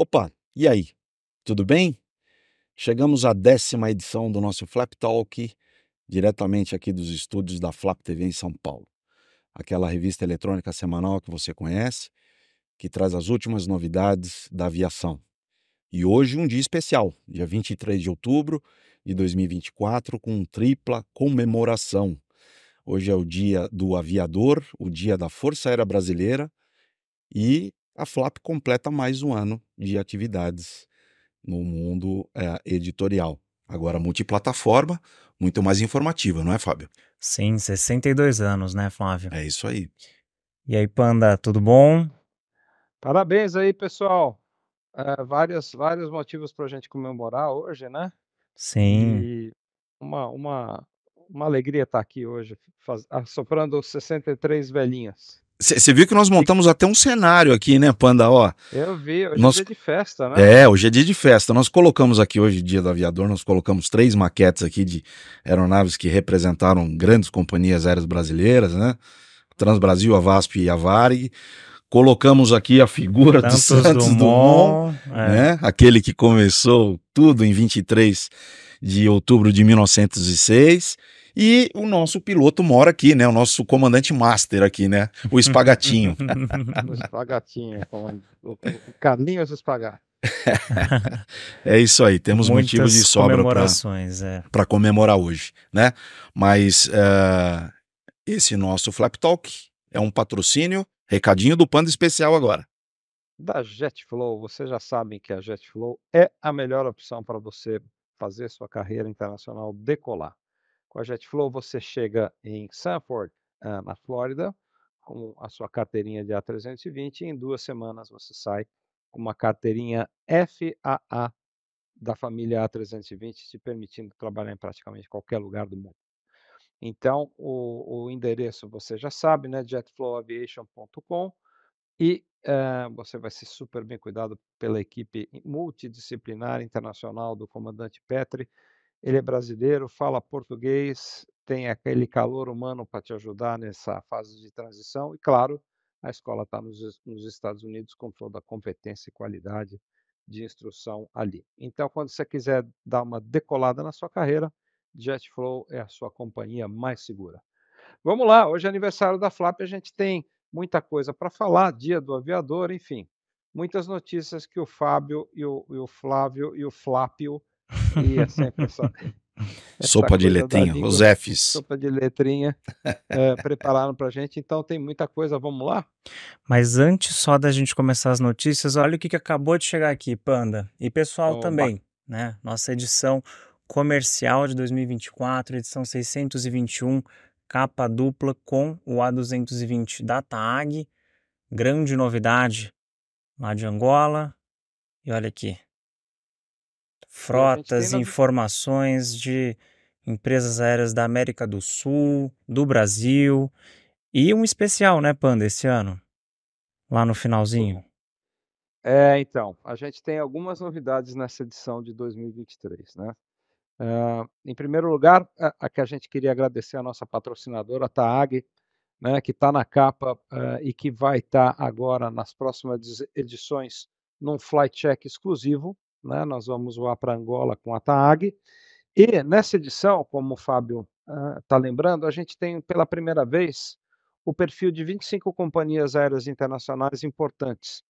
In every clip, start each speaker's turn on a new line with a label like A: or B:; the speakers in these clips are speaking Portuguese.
A: Opa, e aí? Tudo bem? Chegamos à décima edição do nosso Flap Talk, diretamente aqui dos estúdios da Flap TV em São Paulo. Aquela revista eletrônica semanal que você conhece, que traz as últimas novidades da aviação. E hoje um dia especial, dia 23 de outubro de 2024, com tripla comemoração. Hoje é o dia do aviador, o dia da Força Aérea Brasileira e a FLAP completa mais um ano de atividades no mundo é, editorial. Agora
B: multiplataforma, muito mais informativa, não é, Fábio? Sim, 62 anos, né, Flávio? É isso aí. E aí, Panda, tudo bom?
C: Parabéns aí, pessoal é, eh, vários, vários motivos para a gente comemorar hoje, né?
B: Sim.
C: E uma, uma, uma alegria estar tá aqui hoje, faz, assoprando ah, 63 velhinhas.
A: Você viu que nós montamos até um cenário aqui, né, Panda? Ó,
C: eu vi, hoje é nós... é dia de festa, né? É, hoje
A: é dia de festa. Nós colocamos aqui hoje, dia do aviador, nós colocamos três maquetes aqui de aeronaves que representaram grandes companhias aéreas brasileiras, né? Transbrasil, a VASP e a Varig. Colocamos aqui a figura Santos do Santos Dumont, Dumont é. né? aquele que começou tudo em 23 de outubro de 1906. E o nosso piloto mora aqui, né? O nosso comandante master aqui, né? O Espagatinho.
C: o Espagatinho, o caminho Carlinhos Espagato.
A: é isso aí, temos Muitas motivos de sobra para é. comemorar hoje, né? Mas uh, esse nosso Flap Talk é um patrocínio Recadinho do Panda Especial agora.
B: Da
C: JetFlow, vocês já sabem que a JetFlow é a melhor opção para você fazer sua carreira internacional decolar. Com a JetFlow, você chega em Sanford, ah, na Flórida, com a sua carteirinha de A320 e em duas semanas você sai com uma carteirinha FAA da família A320, te permitindo trabalhar em praticamente qualquer lugar do mundo. Então, o, o endereço você já sabe, né? jetflowaviation.com e uh, você vai ser super bem cuidado pela equipe multidisciplinar internacional do comandante Petri. Ele é brasileiro, fala português, tem aquele calor humano para te ajudar nessa fase de transição e, claro, a escola está nos, nos, Estados Unidos com toda a competência e qualidade de instrução ali. Então, quando você quiser dar uma decolada na sua carreira, JetFlow é a sua companhia mais segura. Vamos lá, hoje é aniversário da Flap, a gente tem muita coisa para falar, dia do aviador, enfim, muitas notícias que o Fábio e o, e o Flávio e o Flápio
B: e é sempre essa, essa sopa de letrinha, língua, os Fs.
C: Sopa de letrinha é, prepararam para a gente, então tem muita coisa, vamos lá?
B: Mas antes só da gente começar as notícias, olha o que, que acabou de chegar aqui, Panda, e pessoal Opa. também, né? Nossa edição comercial de 2024, edição 621, capa dupla com o A220 da TAG. Grande novidade lá de Angola. E olha aqui. Frotas, informações de empresas aéreas da América do Sul, do Brasil. E um especial, né, Panda, esse ano? Lá no finalzinho.
C: É, então, a gente tem algumas novidades nessa edição de 2023, né? Ah, em primeiro lugar, a, a, que a gente queria agradecer a nossa patrocinadora, a tá, TAAG, né, que está na capa uh, e que vai estar tá agora nas próximas edições num flight check exclusivo. Né, nós vamos voar para Angola com a TAAG. Tá, e nessa edição, como o Fábio está ah, uh, lembrando, a gente tem pela primeira vez o perfil de 25 companhias aéreas internacionais importantes.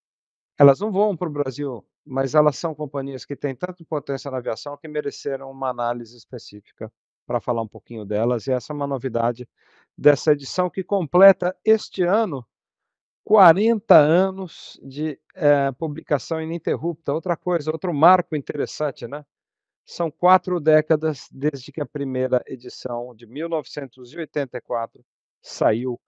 C: Elas não voam para o Brasil mas elas são companhias que têm tanto potência na aviação que mereceram uma análise específica para falar um pouquinho delas. E essa é uma novidade dessa edição que completa este ano 40 anos de é, publicação ininterrupta. Outra coisa, outro marco interessante, né? São quatro décadas desde que a primeira edição de 1984 saiu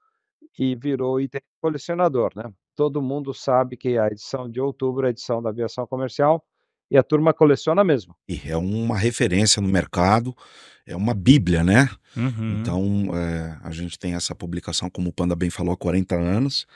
C: e virou item colecionador, né? todo mundo sabe que a edição de outubro é a edição da aviação comercial e a turma coleciona mesmo.
A: E é uma referência no mercado, é uma bíblia, né? Uhum. Então, é, a gente tem essa publicação, como o Panda bem falou, há 40 anos,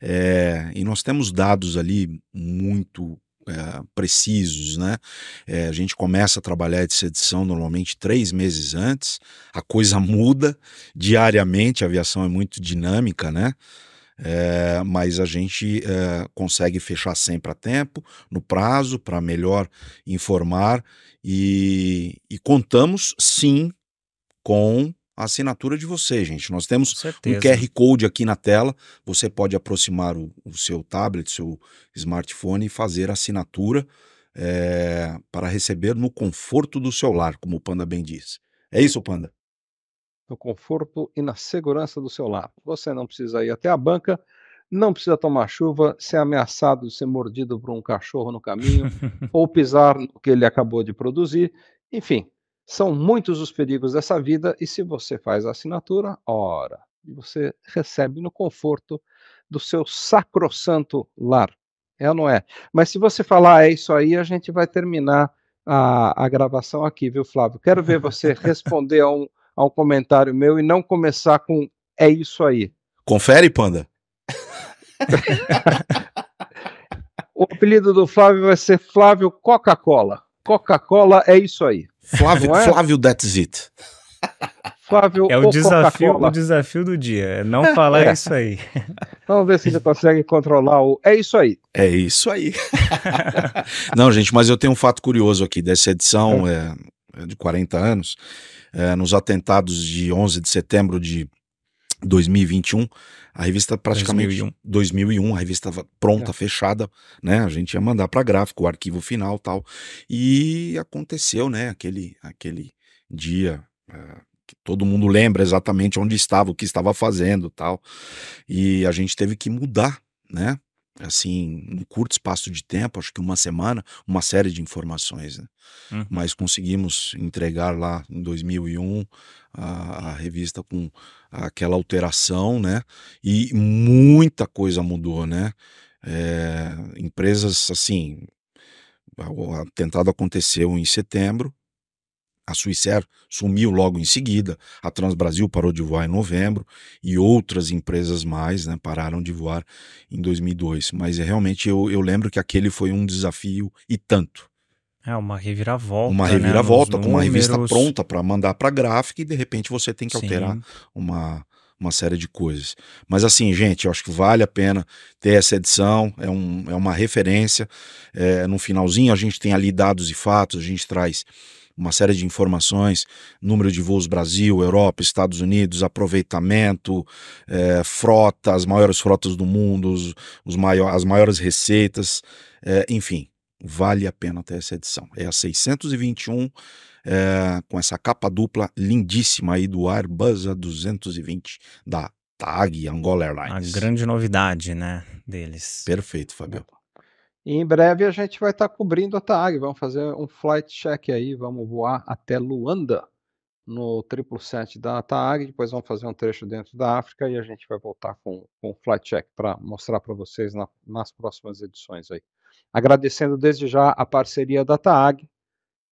A: é, e nós temos dados ali muito é, precisos, né? É, a gente começa a trabalhar essa edição normalmente três meses antes, a coisa muda diariamente, a aviação é muito dinâmica, né? é, mas a gente é, consegue fechar sempre a tempo, no prazo, para melhor informar e, e contamos sim com a assinatura de você, gente. Nós temos um QR Code aqui na tela. Você pode aproximar o, o seu tablet, seu smartphone e fazer a assinatura é, para receber no conforto do seu lar, como o Panda bem disse. É isso, Panda?
C: no conforto e na segurança do seu lar. Você não precisa ir até a banca, não precisa tomar chuva, ser ameaçado de ser mordido por um cachorro no caminho ou pisar no que ele acabou de produzir. Enfim, são muitos os perigos dessa vida e se você faz a assinatura, ora, você recebe no conforto do seu sacrossanto lar. É ou não é? Mas se você falar é isso aí, a gente vai terminar a, a gravação aqui, viu, Flávio? Quero ver você responder a um a um comentário meu e não começar com é isso aí.
A: Confere, Panda.
C: o apelido do Flávio vai ser Flávio Coca-Cola. Coca-Cola é isso aí. Flávio, é? Flávio
B: That's It.
C: Flávio é o, o desafio, o
B: desafio do dia, é não falar é. isso aí.
C: Vamos ver se você consegue controlar o. É isso aí. É isso aí.
A: não, gente, mas eu tenho um fato curioso aqui dessa edição é, é, é de 40 anos. Eh, nos atentados de 11 de setembro de 2021, a revista praticamente 2001, 2001 a revista estava pronta, é. fechada, né? A gente ia mandar para gráfico, o arquivo final, tal. E aconteceu, né, aquele aquele dia eh, que todo mundo lembra exatamente onde estava, o que estava fazendo, tal. E a gente teve que mudar, né? assim, um curto espaço de tempo, acho que uma semana, uma série de informações, né? Uhum. Mas conseguimos entregar lá em 2001 a, a, revista com aquela alteração, né? E muita coisa mudou, né? É, empresas, assim, o atentado aconteceu em setembro, a Suíça sumiu logo em seguida, a Transbrasil parou de voar em novembro e outras empresas mais né, pararam de voar em 2002. Mas é, realmente eu, eu lembro que aquele foi um desafio e tanto.
B: É uma reviravolta. Uma né, reviravolta, né? com uma revista pronta
A: para mandar para gráfica e de repente você tem que Sim. alterar uma, uma série de coisas. Mas assim, gente, eu acho que vale a pena ter essa edição, é, um, é uma referência. É, no finalzinho a gente tem ali dados e fatos, a gente traz uma série de informações, número de voos Brasil, Europa, Estados Unidos, aproveitamento, é, eh, frota, as maiores frotas do mundo, os, os maior, as maiores receitas, é, enfim, vale a pena ter essa edição. É a 621, é, eh, com essa capa dupla lindíssima aí do Airbus A220 da TAG
B: Angola Airlines. A grande novidade, né, deles. Perfeito, Fabio.
C: E em breve a gente vai estar tá cobrindo a TAG, vamos fazer um flight check aí, vamos voar até Luanda no 777 da TAG, depois vamos fazer um trecho dentro da África e a gente vai voltar com, com o flight check para mostrar para vocês na, nas próximas edições aí. Agradecendo desde já a parceria da TAG,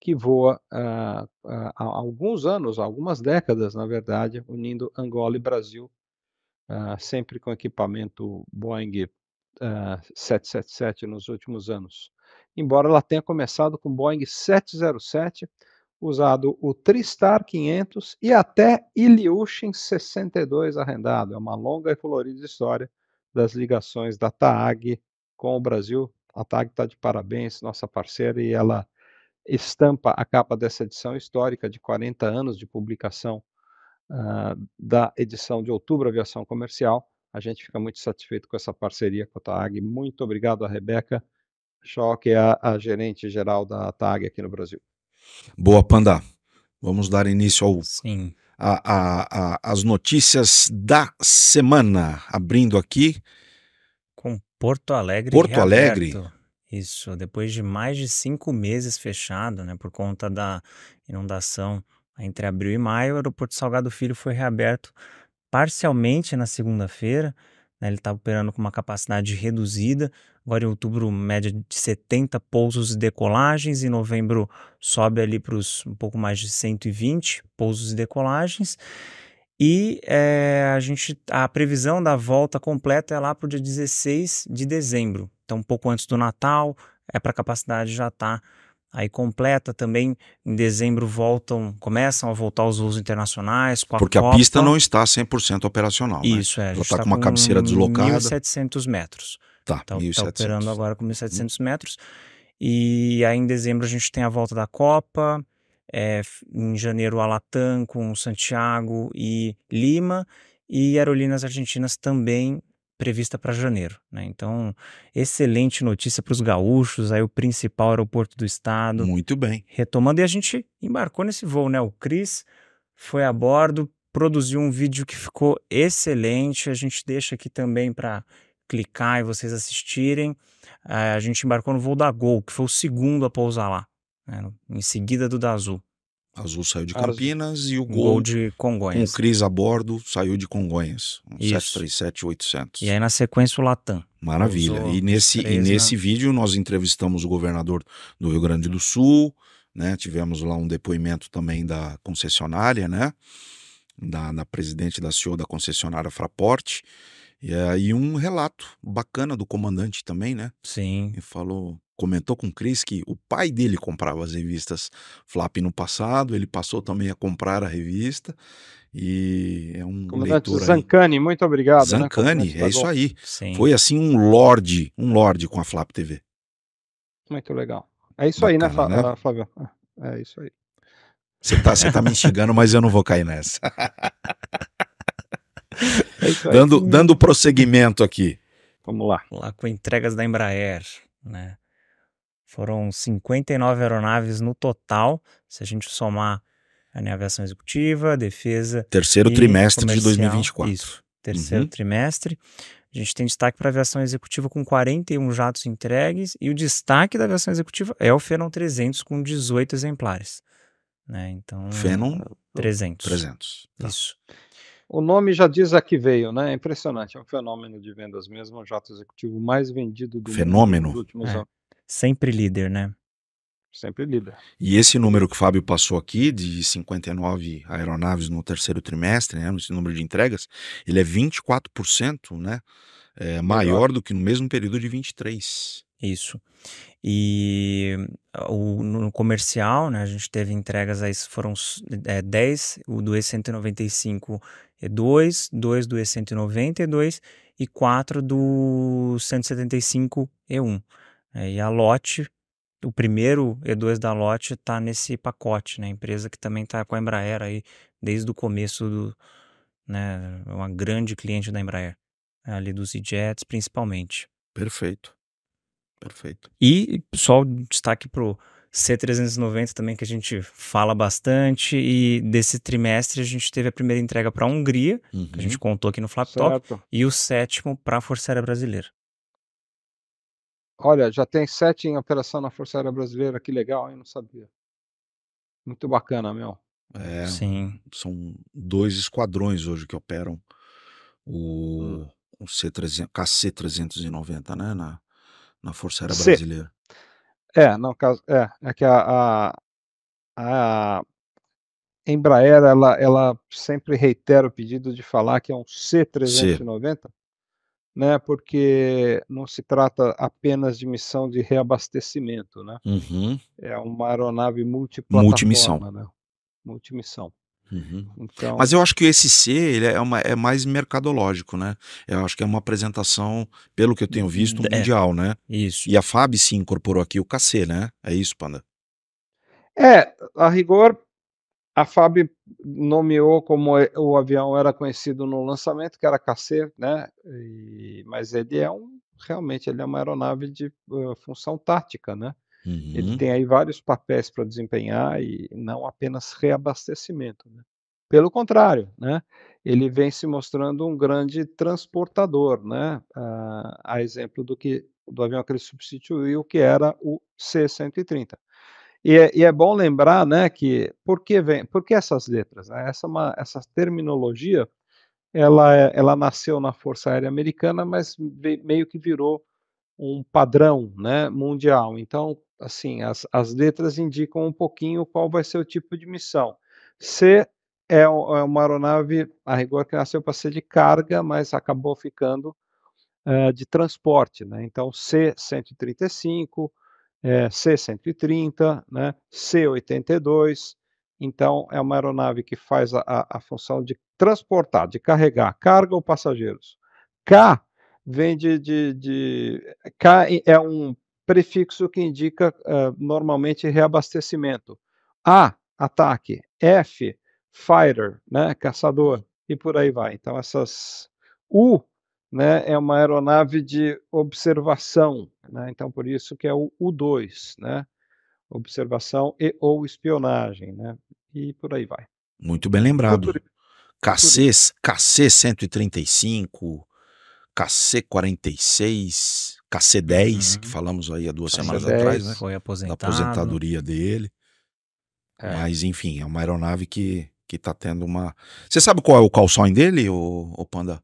C: que voa uh, uh, há alguns anos, algumas décadas, na verdade, unindo Angola e Brasil, uh, sempre com equipamento Boeing 777 eh, nos últimos anos. Embora ela tenha começado com Boeing 707, usado o Tristar 500 e até Ilyushin 62 arrendado. É uma longa e colorida história das ligações da TAG com o Brasil. A TAG está de parabéns, nossa parceira, e ela estampa a capa dessa edição histórica de 40 anos de publicação uh, da edição de Outubro Aviação Comercial a gente fica muito satisfeito com essa parceria com a TAG. Muito obrigado a Rebeca Choque, que é a, a gerente geral da TAG aqui no Brasil.
A: Boa, Panda. Vamos dar início ao, Sim. A, a, as notícias da semana. Abrindo aqui.
B: Com Porto Alegre. Porto reaberto. Alegre. Isso, depois de mais de cinco meses fechado, né, por conta da inundação entre abril e maio, o aeroporto Salgado Filho foi reaberto parcialmente na segunda-feira. Né, ele está operando com uma capacidade reduzida. Agora, em outubro, média de 70 pousos e decolagens. Em novembro, sobe ali para os um pouco mais de 120 pousos e decolagens. E é, a gente a previsão da volta completa é lá para o dia 16 de dezembro. Então, um pouco antes do Natal, é para a capacidade já estar. Tá Aí completa também, em dezembro voltam, começam a voltar os voos internacionais. com A Porque Copa. a pista não
A: está 100% operacional. Né? Isso, né? é. está tá com uma cabeceira deslocada.
B: 1.700 metros. Tá, tá Está operando agora com 1.700 hum. metros. E aí em dezembro a gente tem a volta da Copa. É, em janeiro a Latam com Santiago e Lima. E Aerolíneas Argentinas também prevista para janeiro. Né? Então, excelente notícia para os gaúchos, aí o principal aeroporto do estado. Muito bem. Retomando, e a gente embarcou nesse voo, né? O Cris foi a bordo, produziu um vídeo que ficou excelente. A gente deixa aqui também para clicar e vocês assistirem. a gente embarcou no voo da Gol, que foi o segundo a pousar lá, né? em seguida do da Azul. Azul saiu de Campinas
A: Azul. e o Gol, Gol de Congonhas. Com Cris a bordo, saiu de Congonhas. Um 737-800.
B: E aí, na sequência, o Latam. Maravilha. e nesse, três, e né? nesse
A: né? vídeo nós entrevistamos o governador do Rio Grande do Sul, né? Tivemos lá um depoimento também da concessionária, né? Da, da presidente da CEO da concessionária Fraport. E aí um relato bacana do comandante também, né? Sim. E falou comentou com o Chris que o pai dele comprava as revistas Flap no passado, ele passou também a comprar a revista e é um Comandante leitor
C: Zancani, aí. muito obrigado. Né, Zancani, né, é isso aí. Sim. Foi
A: assim um lorde, um lorde com a Flap TV.
C: Muito legal. É isso Bacana, aí, né, né? Ah, Flávio? Ah, é isso aí.
A: Você tá, você tá me instigando, mas eu não vou cair nessa. É dando, dando prosseguimento aqui. Vamos lá.
B: Vamos lá com entregas da Embraer, né? Foram 59 aeronaves no total, se a gente somar a né, aviação executiva, defesa. Terceiro trimestre comercial. de 2024. Isso, terceiro uhum. trimestre. A gente tem destaque para a aviação executiva com 41 jatos entregues e o destaque da aviação executiva é o Phenom 300 com 18 exemplares. Né? Então, Phenom 300. 300. Tá. Isso. O nome já diz a que veio, né? É impressionante,
C: é um fenômeno de vendas mesmo, o jato executivo mais vendido do fenômeno. mundo nos últimos é. anos.
A: Sempre líder,
B: né? Sempre líder.
A: E esse número que o Fábio passou aqui, de 59 aeronaves no terceiro trimestre, né, esse número de entregas, ele é 24%,
B: né? É, maior do que no mesmo período de 23. Isso. E o, no comercial, né, a gente teve entregas aí, foram é, 10, o do E195 é 2, 2 do e 192 e 4 é do 175 e 1. É, e a Lotte, o primeiro E2 da Lotte está nesse pacote, né? Empresa que também está com a Embraer aí desde o começo do, né? Uma grande cliente da Embraer ali dos E-Jets principalmente. Perfeito, perfeito. E só destaque pro C390 também que a gente fala bastante e desse trimestre a gente teve a primeira entrega para a Hungria, uhum. que a gente uhum. contou aqui no Flap Top, e o sétimo para a Força Aérea Brasileira.
C: Olha, já tem sete em operação na Força Aérea Brasileira, que legal, hein? Não sabia. Muito bacana, meu.
A: É, Sim. São dois esquadrões hoje que operam o, hum. o C300, KC-390, né? Na, na Força Aérea C. Brasileira.
C: É, caso é, é que a, a, a Embraer, ela, ela sempre reitera o pedido de falar que é um C390, C né? Porque não se trata apenas de missão de reabastecimento, né? Uhum. É uma aeronave multiplataforma, multimissão, né? Multimissão. Uhum. Então... Mas eu acho
A: que esse C ele é, uma, é mais mercadológico, né? Eu acho que é uma apresentação, pelo que eu tenho uhum. visto, é. mundial, né? Isso. E a FAB se incorporou aqui o KC, né? É isso, Panda?
C: É, a rigor a FAB nomeou como é, o avião era conhecido no lançamento, que era KC, né? E, mas ele é um, realmente, ele é uma aeronave de uh, função tática, né? Uhum. Ele tem aí vários papéis para desempenhar e não apenas reabastecimento, né? Pelo contrário, né? Ele vem se mostrando um grande transportador, né? Uh, a exemplo do que do avião que ele substituiu, que era o C-130. E é, e é, bom lembrar, né, que por que vem, por que essas letras? Né? Essa, é uma, essa terminologia, ela, é, ela nasceu na Força Aérea Americana, mas meio que virou um padrão, né, mundial. Então, assim, as, as letras indicam um pouquinho qual vai ser o tipo de missão. C é, é uma aeronave, a rigor, que nasceu para ser de carga, mas acabou ficando uh, de transporte, né? Então, C-135, é, C-130, né, C-82. Então, é uma aeronave que faz a, a função de transportar, de carregar carga ou passageiros. K vem de, de, de K é um prefixo que indica uh, normalmente reabastecimento. A, ataque. F, fighter, né, caçador, e por aí vai. Então, essas. U né, é uma aeronave de observação, né, então por isso que é o U2, né, observação e ou espionagem, né, e por aí vai.
A: Muito bem lembrado. KC, 135 KC-46, KC-10, uhum. que falamos aí há duas KC semanas 10, atrás, né? Foi aposentado. Da aposentadoria dele. É. Mas, enfim, é uma aeronave que, que tá tendo uma... Você sabe qual é o call sign dele, ô, ô Panda?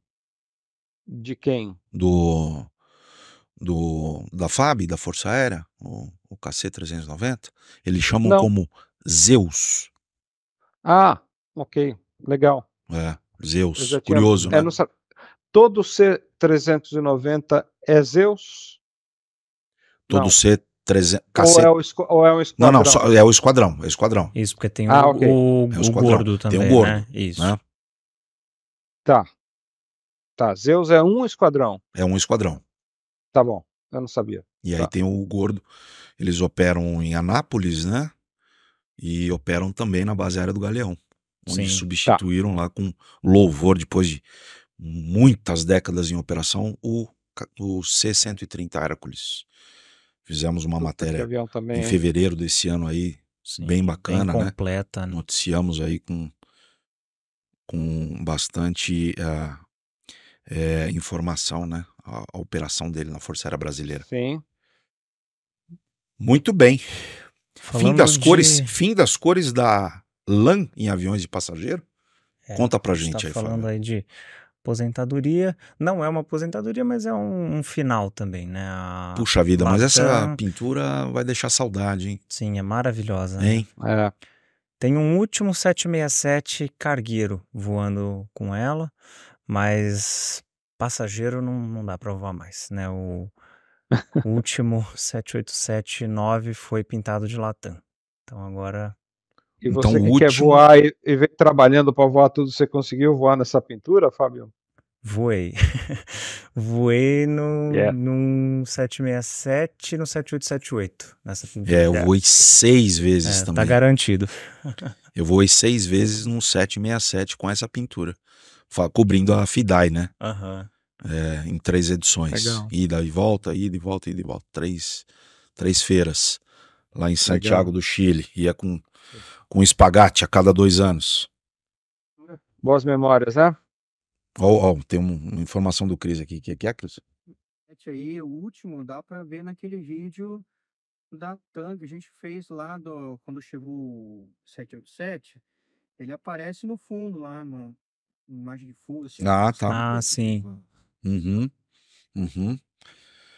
C: De quem?
A: Do. do da FAB, da Força Aérea, o, o KC-390. Eles chamam Não. como Zeus.
C: Ah, ok. Legal.
A: É, Zeus. Tinha... Curioso, é, né? Não...
C: Todo C-390 é Zeus?
A: Todo não. C... 300, é ou, é o, ou é o esquadrão? Não, não, só, é o esquadrão, é o esquadrão. Isso, porque tem ah, o, okay. o, é o, o gordo também, Tem né? o gordo, né? Isso. Né?
C: Tá. Tá, Zeus é um esquadrão.
A: É um esquadrão.
C: Tá bom, eu não sabia. E tá. aí
A: tem o Gordo. Eles operam em Anápolis, né? E operam também na base aérea do Galeão. Onde Sim. Tá. substituíram tá. lá com louvor, depois de muitas décadas em operação, o, o C-130 Hércules. Fizemos uma matéria também, em fevereiro hein? desse ano aí, Sim, bem bacana, bem né? completa, né? né? Noticiamos aí com, com bastante uh, é, informação, né? A, a, operação dele na Força Aérea Brasileira. Sim. Muito bem. Falando fim das de... cores, fim das cores da LAN em aviões de passageiro. É, Conta pra gente tá aí, falando
B: Flávio. aí de aposentadoria. Não é uma aposentadoria, mas é um, um final também, né? A Puxa vida, Latam... mas essa pintura vai deixar saudade, hein? Sim, é maravilhosa. Né? Hein? Né? É. Tem um último 767 cargueiro voando com ela, mas passageiro não, não dá para voar mais, né? O, o último 787 foi pintado de Latam. Então agora. E então você então, que último... quer voar e, e vem trabalhando para voar tudo, você conseguiu
C: voar nessa pintura, Fábio?
B: Voei. voei no, yeah. É. num 767 e no 7878. Nessa pintura. É, eu é. voei seis é, vezes é, também. Tá garantido.
A: eu voei seis vezes num 767 com essa pintura cobrindo a FIDAI, né?
B: Uhum.
A: É, em três edições. Legal. Ida e volta, ida e volta, ida e volta. Três, três feiras lá em Santiago Legal. do Chile. Ia com, com espagate a cada dois anos.
C: Boas memórias, né?
A: Ó, oh, oh, tem um, uma informação do Cris aqui. O que, que é, Cris?
C: Aí, o último dá para ver naquele vídeo
B: da Tang que a gente fez lá do, quando chegou o 787. Ele aparece no fundo lá, mano imagem de fundo. Assim, ah, tá. Ah, assim, sim. Tipo,
A: uhum. Uhum.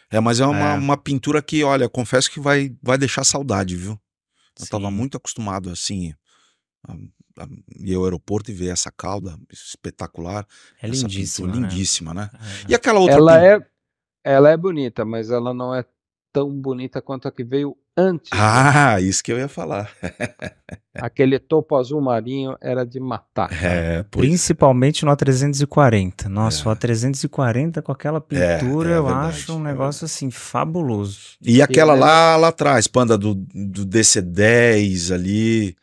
A: É, mas é uma, é. uma pintura que, olha, confesso que vai, vai deixar saudade, viu? Eu sim. tava muito acostumado, assim, a, a, ao aeroporto e ver essa cauda espetacular. É lindíssima, pintura, né? lindíssima, né?
C: É. E é. aquela outra... Ela, é, ela é bonita, mas ela não é tão bonita quanto a que veio antes. Né?
B: Ah,
C: isso que eu ia falar. Aquele topo azul marinho era de matar.
A: Né? É, é,
B: Principalmente no A340. Nossa, é. o A340 com aquela é, é pintura, eu verdade. acho um negócio assim fabuloso. E aquela lá,
C: lá
A: atrás, panda do, do DC-10 ali.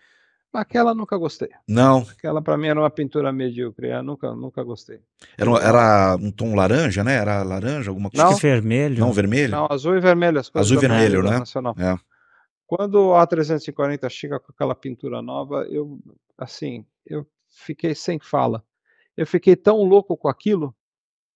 C: Aquela nunca gostei. Não. Aquela para mim era uma pintura medíocre, eu é, nunca, nunca gostei. Era,
A: era um tom laranja, né? Era laranja, alguma coisa? Não, que vermelho. Não, vermelho? Não,
C: azul e vermelho. As azul e vermelho, né? Nacional. É. Quando a 340 chega com aquela pintura nova, eu, assim, eu fiquei sem fala. Eu fiquei tão louco com aquilo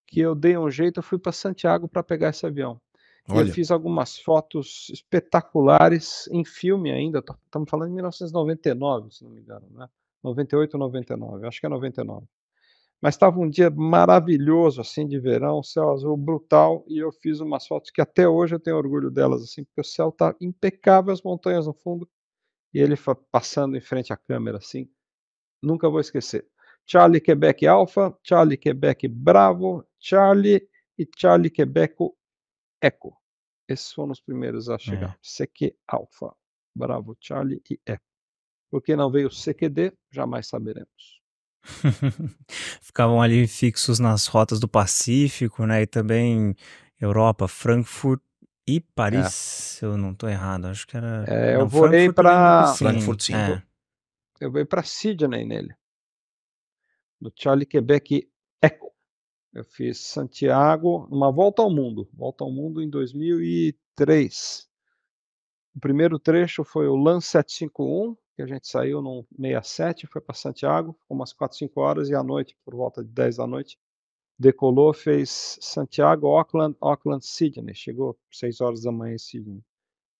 C: que eu dei um jeito, eu fui para Santiago para pegar esse avião. Olha. Eu fiz algumas fotos espetaculares em filme ainda. Estamos falando de 1999, se não me engano, né? 98 ou 99, acho que é 99. Mas estava um dia maravilhoso, assim, de verão, céu azul brutal, e eu fiz umas fotos que até hoje eu tenho orgulho delas, assim, porque o céu está impecável, as montanhas no fundo, e ele passando em frente à câmera, assim, nunca vou esquecer. Charlie Quebec Alpha, Charlie Quebec Bravo, Charlie e Charlie Quebec Echo. Esses foram os primeiros a é. chegar. É. CQ Alpha, Bravo Charlie e Echo. Porque não veio CQD, jamais saberemos.
B: Ficavam ali fixos nas rotas do Pacífico, né? E também Europa, Frankfurt e é. Paris, é. se eu não estou errado. Acho que era. É, não, eu para. Frankfurt, sim. É.
C: Eu veio para Sydney nele. Do Charlie Quebec Echo. Eu fiz Santiago, uma volta ao mundo, volta ao mundo em 2003. O primeiro trecho foi o LAN 751, que a gente saiu no 67, foi para Santiago, umas 4, 5 horas e à noite, por volta de 10 da noite, decolou, fez Santiago, Auckland, Auckland, Sydney, chegou 6 horas da manhã em Sydney.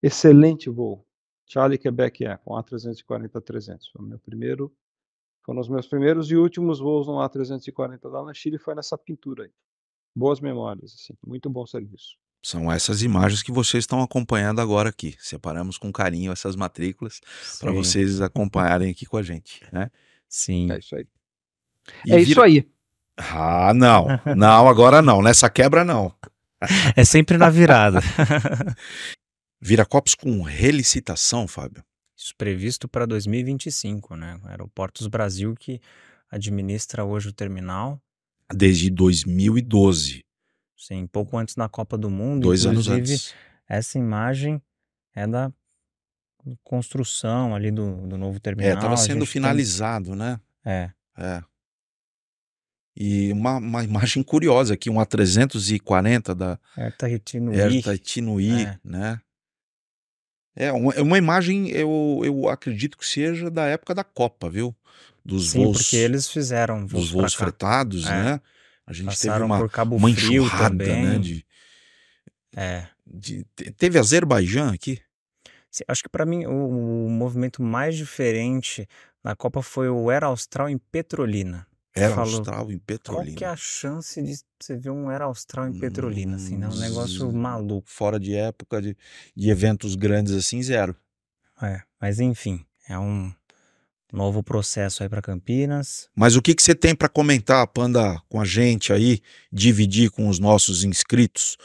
C: Excelente voo. Charlie Quebec Air, é, com A340-300. Foi o meu primeiro foram os meus primeiros e últimos voos no A340 lá na Chile, foi nessa pintura aí. Boas memórias, assim, muito bom serviço.
A: São essas imagens que vocês estão acompanhando agora aqui. Separamos com carinho essas matrículas para vocês acompanharem aqui com a gente, né? Sim. É isso aí.
C: E é vira... isso aí.
A: Ah, não. Não, agora não. Nessa quebra, não. é sempre na virada.
B: Viracopos com relicitação, Fábio. Isso previsto para 2025, né? Aeroportos Brasil que administra hoje o terminal.
A: Desde 2012.
B: Sim, pouco antes da Copa do Mundo. Dois anos antes. Essa imagem é da construção ali do, do novo é, terminal. É, estava sendo finalizado,
A: tem... né? É. É. E uma, uma, imagem curiosa aqui, um A340 da
B: Erta Itinui,
A: é, né? É uma, é uma imagem, eu, eu acredito que seja da época da Copa, viu? Dos Sim, voos. porque eles fizeram voos Dos voos fretados, é. né?
C: A gente Passaram teve uma, por Cabo uma
A: enxurrada, né, também. né? De, é. De,
B: teve Azerbaijão aqui? Sim, acho que para mim o, o movimento mais diferente na Copa foi o Era Austral em Petrolina. Era falou, austral em Petrolina. Qual que é a chance de você ver um era austral em Petrolina, hum, assim, né? Um negócio hum, maluco. Fora de época de, de eventos grandes assim, zero. É, mas enfim, é um novo processo aí para Campinas.
A: Mas o que, que você tem para comentar, Panda, com a gente aí, dividir com os nossos inscritos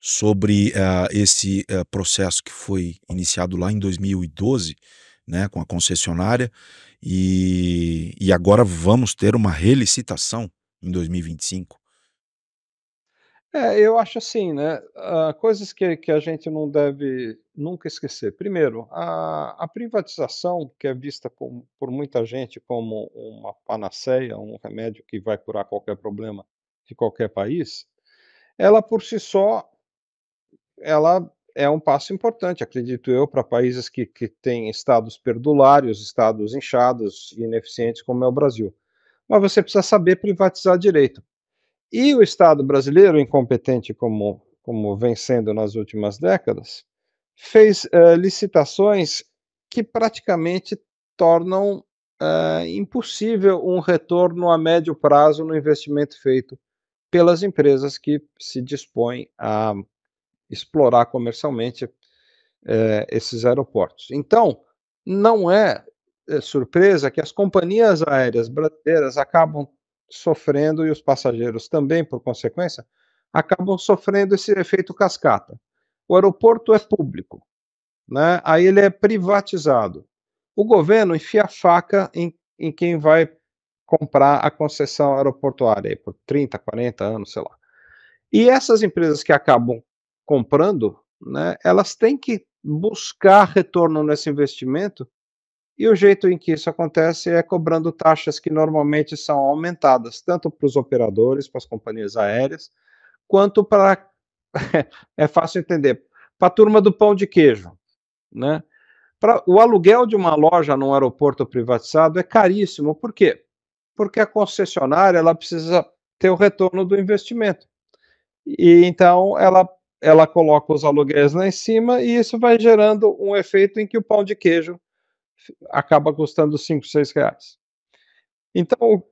A: sobre uh, esse uh, processo que foi iniciado lá em 2012? né, com a concessionária, e, e agora vamos ter uma relicitação em 2025.
C: É, eu acho assim, né? Uh, coisas que, que a gente não deve nunca esquecer. Primeiro, a, a privatização, que é vista por, por muita gente como uma panaceia, um remédio que vai curar qualquer problema de qualquer país, ela por si só, ela é um passo importante, acredito eu, para países que, que têm estados perdulários, estados inchados e ineficientes, como é o Brasil. Mas você precisa saber privatizar direito. E o Estado brasileiro, incompetente como, como vem sendo nas últimas décadas, fez uh, licitações que praticamente tornam uh, impossível um retorno a médio prazo no investimento feito pelas empresas que se dispõem a explorar comercialmente é, esses aeroportos. Então, não é, eh, surpresa que as companhias aéreas brasileiras acabam sofrendo e os passageiros também, por consequência, acabam sofrendo esse efeito cascata. O aeroporto é público, né? aí ele é privatizado. O governo enfia a faca em, em quem vai comprar a concessão aeroportuária por 30, 40 anos, sei lá. E essas empresas que acabam comprando, né, elas têm que buscar retorno nesse investimento. E o jeito em que isso acontece é cobrando taxas que normalmente são aumentadas, tanto para os operadores, para as companhias aéreas, quanto para. é fácil entender, para a turma do pão de queijo. Né? Pra, o aluguel de uma loja num aeroporto privatizado é caríssimo. Por quê? Porque a concessionária ela precisa ter o retorno do investimento. E então ela ela coloca os aluguéis lá em cima e isso vai gerando um efeito em que o pão de queijo acaba custando 5, 6 reais. Então,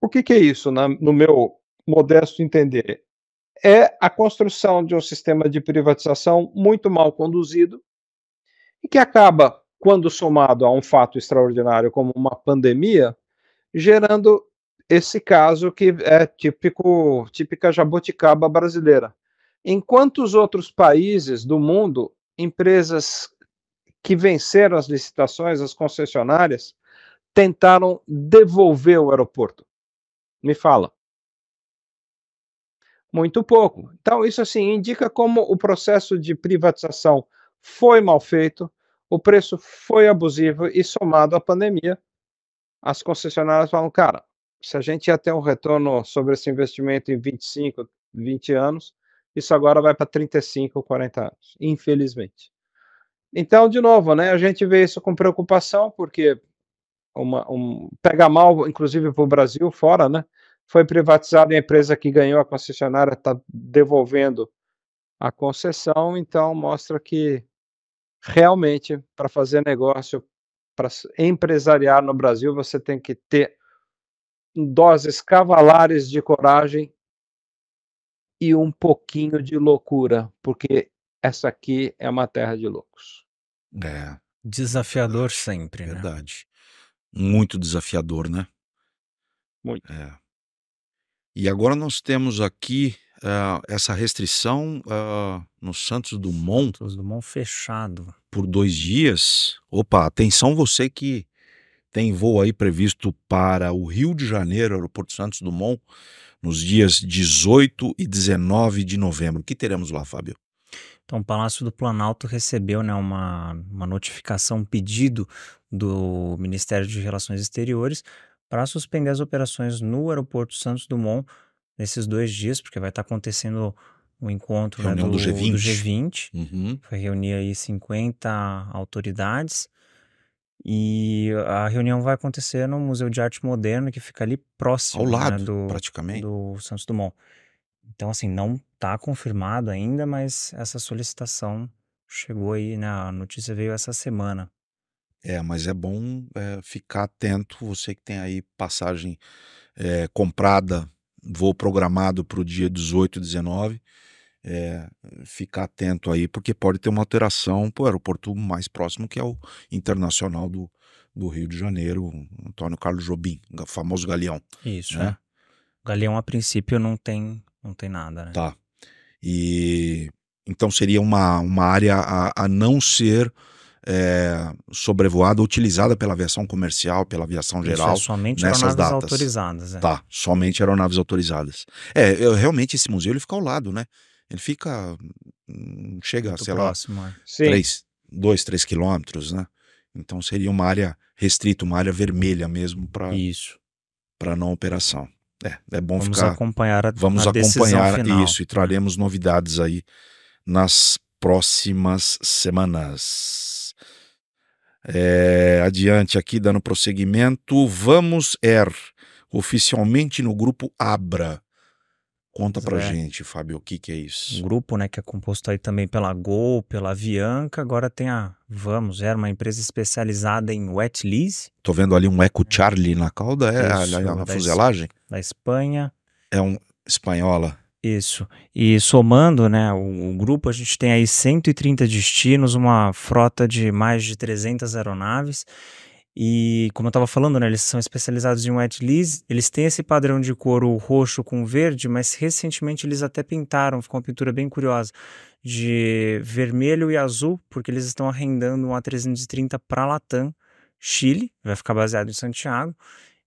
C: o que, que é isso, na, no meu modesto entender? É a construção de um sistema de privatização muito mal conduzido e que acaba, quando somado a um fato extraordinário como uma pandemia, gerando esse caso que é típico, típica jabuticaba brasileira em quantos outros países do mundo empresas que venceram as licitações, as concessionárias, tentaram devolver o aeroporto? Me fala. Muito pouco. Então, isso assim indica como o processo de privatização foi mal feito, o preço foi abusivo e somado à pandemia, as concessionárias falam, cara, se a gente ia ter um retorno sobre esse investimento em 25, 20 anos, isso agora vai para 35 ou 40 anos, infelizmente. Então, de novo, né, a gente vê isso com preocupação, porque uma, um, pega mal, inclusive para o Brasil, fora, né? Foi privatizada a empresa que ganhou a concessionária, está devolvendo a concessão, então mostra que realmente para fazer negócio, para empresariar no Brasil, você tem que ter doses cavalares de coragem e um pouquinho de loucura, porque essa aqui é uma terra de loucos.
A: É. Desafiador sempre, é Verdade. Né? Muito desafiador, né? Muito. É. E agora nós temos aqui uh, essa restrição uh, no Santos Dumont. Santos Dumont fechado. Por dois dias. Opa, atenção você que tem voo aí previsto para o Rio de Janeiro, Aeroporto Santos Dumont nos dias 18 e 19 de novembro. O que teremos lá, Fábio?
B: Então, o Palácio do Planalto recebeu né, uma, uma notificação, um pedido do Ministério de Relações Exteriores para suspender as operações no Aeroporto Santos Dumont nesses dois dias, porque vai estar tá acontecendo o um encontro né, do, do, G20. Do G20. Uhum. Vai reunir aí 50 autoridades e a reunião vai acontecer no Museu de Arte Moderna, que fica ali próximo Ao né, lado, né, do, praticamente. do Santos Dumont. Então, assim, não está confirmado ainda, mas essa solicitação chegou aí, né? A notícia veio essa semana. É, mas é bom é, ficar atento, você que tem aí
A: passagem é, comprada, voo programado para o dia 18 e 19 é, ficar atento aí, porque pode ter uma alteração para o aeroporto mais próximo, que é o Internacional do, do Rio de Janeiro, Antônio Carlos Jobim,
B: o famoso Galeão. Isso. Né? O é. Galeão, a princípio, não tem, não tem nada, né?
A: Tá. E então seria uma, uma área a, a não ser é, sobrevoada, utilizada pela aviação comercial, pela aviação geral. Isso é somente nessas aeronaves datas. autorizadas. É. Tá, somente aeronaves autorizadas. É, eu, realmente esse museu ele fica ao lado, né? ele fica. Hum, chega, Muito sei próximo, lá, é. três, dois, três quilômetros, né? Então seria uma área restrita, uma área vermelha mesmo para isso, para não operação. É, é bom vamos ficar. Acompanhar a, vamos acompanhar final. isso e traremos novidades aí nas próximas semanas. É, adiante aqui, dando prosseguimento, vamos
B: er oficialmente no grupo Abra, Conta pra é. gente, Fábio, o que, que é isso? Um grupo, né, que é composto aí também pela Gol, pela Avianca, agora tem a Vamos, era uma empresa especializada em wet lease.
A: Tô vendo ali um Eco Charlie na cauda, é isso, a, a, a fuselagem?
B: Da Espanha. É um espanhola. Isso. E somando, né, o, o, grupo, a gente tem aí 130 destinos, uma frota de mais de 300 aeronaves e como eu estava falando, né, eles são especializados em wet lease, eles têm esse padrão de couro roxo com verde, mas recentemente eles até pintaram, ficou uma pintura bem curiosa, de vermelho e azul, porque eles estão arrendando um A330 para Latam, Chile, vai ficar baseado em Santiago.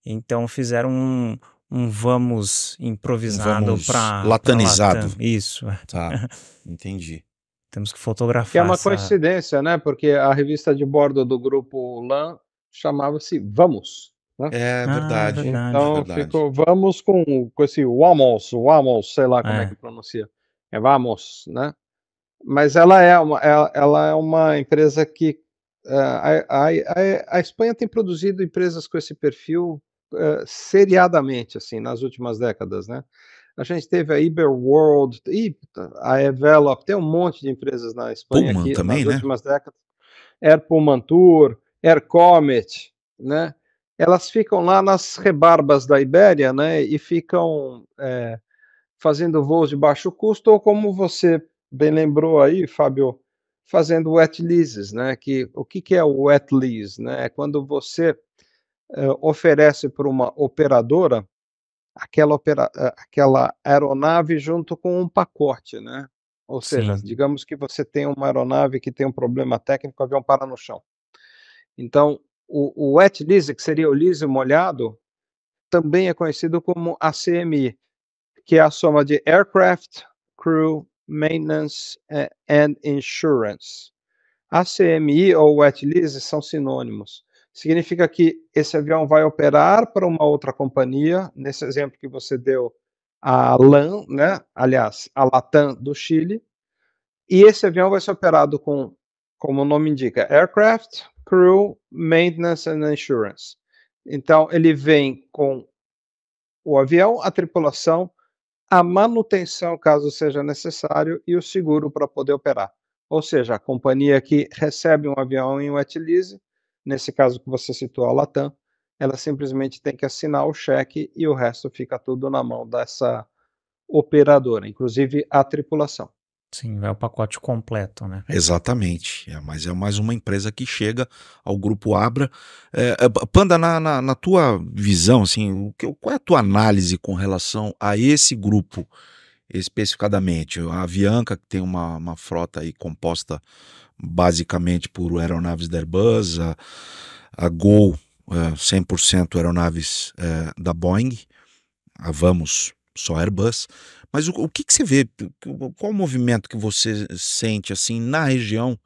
B: Então fizeram um, um vamos improvisado um para latanizado. Pra Latam. Isso. Tá. Entendi. Temos que fotografar. Que é uma essa...
C: coincidência, né? Porque a revista de bordo do grupo LAN chamava-se Vamos. Né? É ah, verdade. Ah, então verdade. ficou Vamos com, com esse Vamos, Vamos, sei lá como é, é que pronuncia. É Vamos, né? Mas ela é uma, ela, é, ela é uma empresa que uh, a, a, a, Espanha tem produzido empresas com esse perfil uh, seriadamente, assim, nas últimas décadas, né? A gente teve a Iberworld, a Evelop, tem um monte de empresas na Espanha Pullman aqui também, nas né? últimas décadas. Air Pullman Tour, Air Comet, né? Elas ficam lá nas rebarbas da Ibéria, né? E ficam é, fazendo voos de baixo custo, ou como você bem lembrou aí, Fábio, fazendo wet leases, né? Que o que, que é o wet lease, né? É quando você é, oferece para uma operadora aquela, opera, aquela aeronave junto com um pacote, né? Ou seja, Sim. digamos que você tem uma aeronave que tem um problema técnico, o avião para no chão. Então, o, o wet lease, que seria o lease molhado, também é conhecido como ACMI, que é a soma de Aircraft, Crew, Maintenance and Insurance. ACMI ou wet lease são sinônimos. Significa que esse avião vai operar para uma outra companhia, nesse exemplo que você deu, a LAN, né? aliás, a Latam do Chile, e esse avião vai ser operado com, como o nome indica, aircraft, Crew, Maintenance and Insurance. Então, ele vem com o avião, a tripulação, a manutenção, caso seja necessário, e o seguro para poder operar. Ou seja, a companhia que recebe um avião em wet lease, nesse caso que você citou, a Latam, ela simplesmente tem que assinar o cheque e o resto fica tudo na mão dessa operadora, inclusive a tripulação.
B: Sim, vai é o pacote completo, né?
A: Exatamente. É, mas é mais uma empresa que chega ao grupo Abra. É, é, Panda, na, na, na, tua visão, assim, o que, qual é a tua análise com relação a esse grupo especificadamente? A Avianca, que tem uma, uma frota aí composta basicamente por aeronaves da Airbus, a, a Gol, é, 100% aeronaves é, da Boeing, a ah, Vamos só Airbus. Mas o, o que, que, você vê? Qual o movimento que você sente assim na região,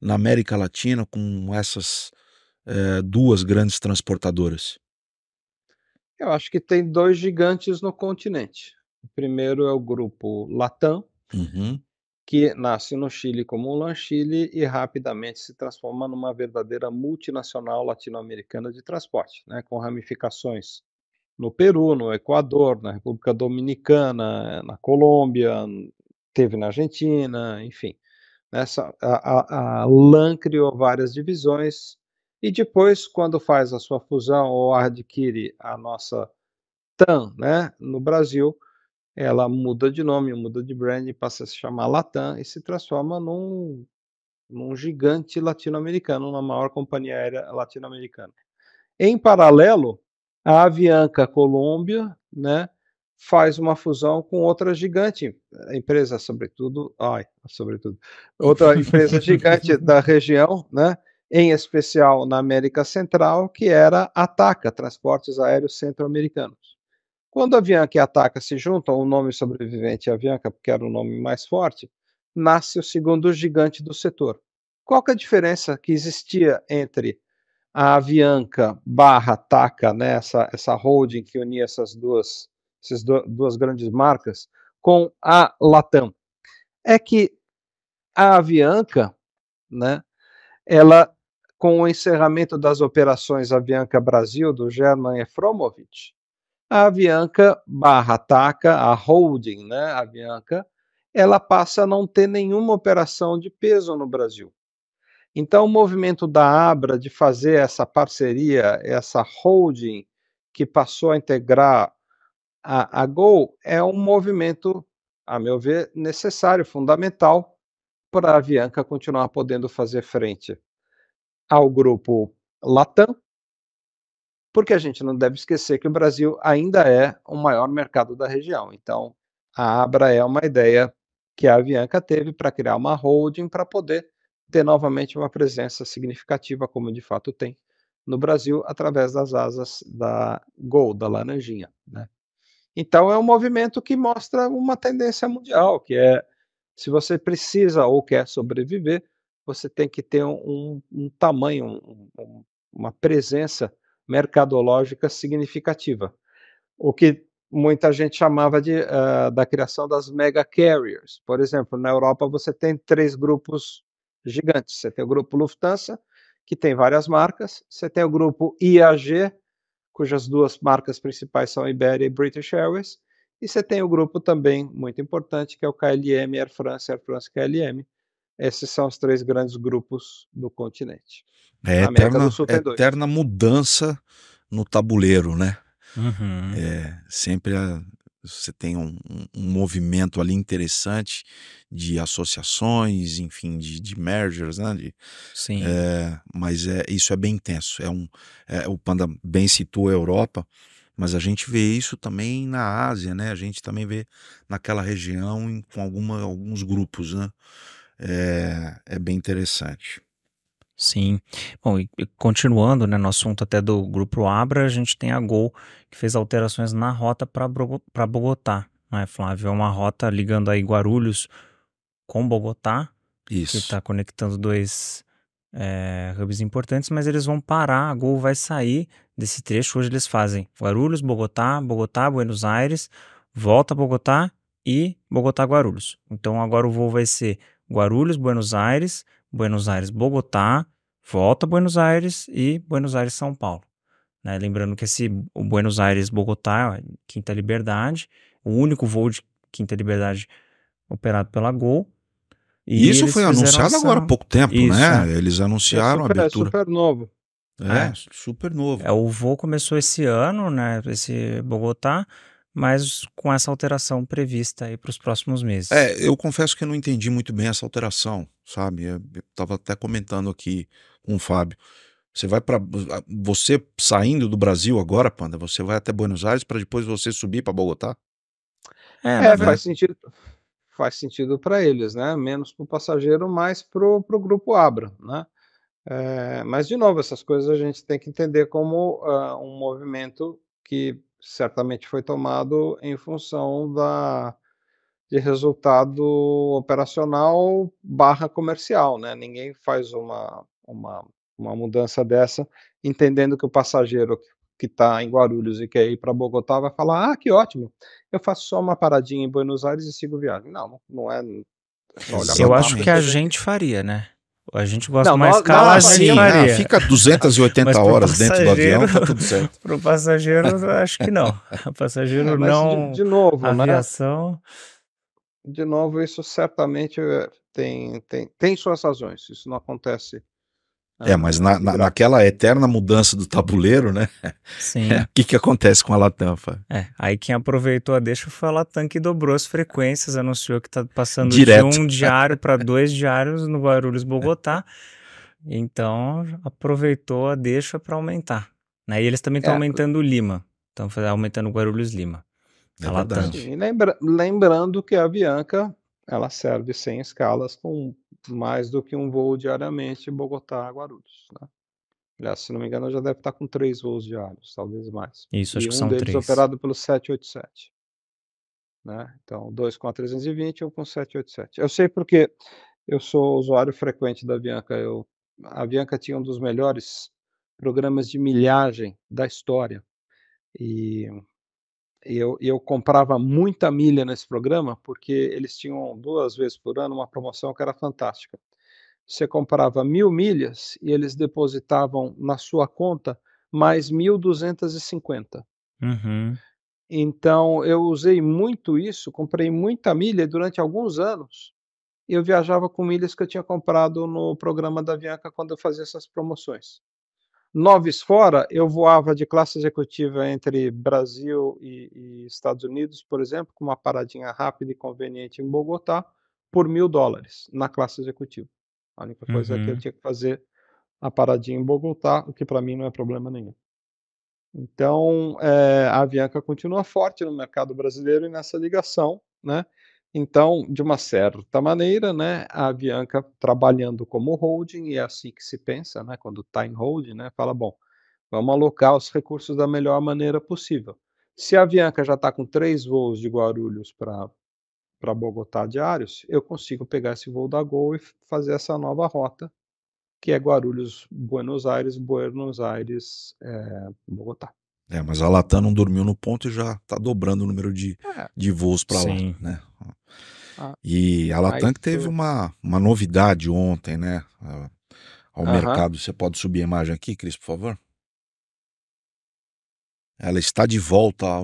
A: na América Latina, com essas é, duas grandes transportadoras?
C: Eu acho que tem dois gigantes no continente. O primeiro é o grupo Latam, uhum. que nasce no Chile como Ulan Chile e rapidamente se transforma numa verdadeira multinacional latino-americana de transporte, né, com ramificações no Peru, no Equador, na República Dominicana, na Colômbia, teve na Argentina, enfim. Nessa, né, a, a, a LAN criou várias divisões e depois, quando faz a sua fusão ou adquire a nossa TAM né, no Brasil, ela muda de nome, muda de brand, passa a se chamar Latam e se transforma num, num gigante latino-americano, na maior companhia aérea latino-americana. Em paralelo, a Avianca Colômbia, né, faz uma fusão com outra gigante, empresa sobretudo, ai, sobretudo, outra empresa gigante da região, né, em especial na América Central, que era a Ataca, Transportes Aéreos Centro-Americanos. Quando a Avianca e a Ataca se juntam, o nome sobrevivente é Avianca, porque era o nome mais forte, nasce o segundo gigante do setor. Qual é a diferença que existia entre a Avianca barra TACA, né, essa, essa holding que unia essas duas, essas duas grandes marcas, com a Latam, é que a Avianca, né, ela, com o encerramento das operações Avianca Brasil, do German Efromovich, a Avianca barra TACA, a holding, né, a Avianca, ela passa a não ter nenhuma operação de peso no Brasil. Então, o movimento da Abra de fazer essa parceria, essa holding que passou a integrar a, a Gol, é um movimento, a meu ver, necessário, fundamental para a Avianca continuar podendo fazer frente ao grupo Latam, porque a gente não deve esquecer que o Brasil ainda é o maior mercado da região. Então, a Abra é uma ideia que a Avianca teve para criar uma holding para poder ter novamente uma presença significativa, como de fato tem, no Brasil, através das asas da Gol, da Laranjinha. Né? Então, é um movimento que mostra uma tendência mundial, que é se você precisa ou quer sobreviver, você tem que ter um, um tamanho, um, uma presença mercadológica significativa. O que muita gente chamava de, uh, da criação das mega carriers. Por exemplo, na Europa você tem três grupos gigantes. Você tem o grupo Lufthansa, que tem várias marcas, você tem o grupo IAG, cujas duas marcas principais são Iberia e British Airways, e você tem o grupo também muito importante, que é o KLM, Air France, Air France KLM. Esses são os três grandes grupos do continente. É eterna, é eterna
A: mudança no tabuleiro, né?
C: Uhum. É,
A: sempre a, você tem um, um, um, movimento ali interessante de associações, enfim, de, de mergers, né? De, Sim. É, mas é, isso é bem intenso. É um, é, o Panda bem citou a Europa, mas a gente vê isso também na Ásia, né? A gente também vê naquela região em, com
B: alguma, alguns grupos, né? É, é bem interessante. Sim. Bom, e continuando, né, no assunto até do grupo Abra, a gente tem a Gol, que fez alterações na rota para Bogotá, né, Flávio? É uma rota ligando aí Guarulhos com Bogotá, Isso. que está conectando dois é, hubs importantes, mas eles vão parar, a Gol vai sair desse trecho. Hoje eles fazem Guarulhos, Bogotá, Bogotá, Buenos Aires, volta a Bogotá e Bogotá, Guarulhos. Então agora o voo vai ser Guarulhos, Buenos Aires, Buenos Aires, Bogotá, volta a Buenos Aires e Buenos Aires, São Paulo. Né? Lembrando que esse o Buenos Aires, Bogotá, Quinta Liberdade, o único voo de Quinta Liberdade operado pela Gol. E isso foi anunciado agora há pouco tempo, né? isso, né? É. Eles anunciaram é super, a é abertura. É super novo. É, é, super novo. É, o voo começou esse ano, né? Esse Bogotá mas com essa alteração prevista aí para os próximos meses.
A: É, eu confesso que eu não entendi muito bem essa alteração, sabe? É, eu estava até comentando aqui com o Fábio. Você vai para você saindo do Brasil agora, Panda, você vai até Buenos Aires para depois você subir para Bogotá?
C: É, é faz sentido. Faz sentido para eles, né? Menos para o passageiro, mais para o grupo Abra, né? É, mas de novo, essas coisas a gente tem que entender como uh, um movimento que certamente foi tomado em função da de resultado operacional barra comercial, né? Ninguém faz uma, uma, uma mudança dessa entendendo que o passageiro que está em Guarulhos e quer ir para Bogotá vai falar, ah, que ótimo, eu faço só uma paradinha em Buenos Aires e sigo viagem. Não,
B: não é... é eu acho que a gente faria, né? A gente gosta não, mais cala assim. Ah, fica 280 horas dentro do avião, tá tudo certo. Para o passageiro, é. acho que não. O passageiro é, não. De, de novo, né? aviação. Né? De
C: novo, isso certamente eh, tem, tem, tem suas razões. Isso não acontece
A: é, ah. mas na, na, naquela eterna mudança do tabuleiro, né? Sim. O é, que, que acontece com a Latampa?
B: É, aí quem aproveitou a deixa foi a Latam que dobrou as frequências, anunciou que está passando Direto. de um diário para dois diários no Guarulhos Bogotá. É. Então aproveitou a deixa para aumentar. Né? E eles também estão é, aumentando o Lima. Estão aumentando o Guarulhos Lima. É a Latam.
C: Lembra, lembrando que a Bianca ela serve sem escalas com mais do que um voo diariamente Bogotá Guarulhos. Né? Aliás, se não me engano, já deve estar com três voos diários, talvez mais. Isso, e acho um que são deles três. operado pelo 787. Né? Então, dois com a 320 e um com 787. Eu sei porque eu sou usuário frequente da Avianca. Eu, a Avianca tinha um dos melhores programas de milhagem da história. E eu, eu comprava muita milha nesse programa, porque eles tinham duas vezes por ano uma promoção que era fantástica. Você comprava mil milhas e eles depositavam na sua conta mais 1.250. Uhum. Então eu usei muito isso, comprei muita milha durante alguns anos. Eu viajava com milhas que eu tinha comprado no programa da Avianca quando eu fazia essas promoções. Noves fora, eu voava de classe executiva entre Brasil e, e Estados Unidos, por exemplo, com uma paradinha rápida e conveniente em Bogotá, por mil dólares na classe executiva. A única coisa uhum. é que eu uhum. tinha que fazer a paradinha em Bogotá, o que para mim não é problema nenhum. Então, é, a Avianca continua forte no mercado brasileiro e nessa ligação, né? Então, de uma certa maneira, né, a Avianca trabalhando como holding, e é assim que se pensa, né, quando está em holding, né, fala, bom, vamos alocar os recursos da melhor maneira possível. Se a Avianca já está com três voos de Guarulhos para Bogotá diários, eu consigo pegar esse voo da Gol e fazer essa nova rota, que é Guarulhos, Buenos Aires, Buenos Aires, é, Bogotá.
A: É, mas a Latam não dormiu no ponto e já está dobrando o número de, é. de voos para lá, né? Ah, e a Latam que teve uma, uma novidade ontem, né? Ah, ao uh -huh. mercado. Você pode subir a imagem aqui, Cris, por favor? Ela está de volta à,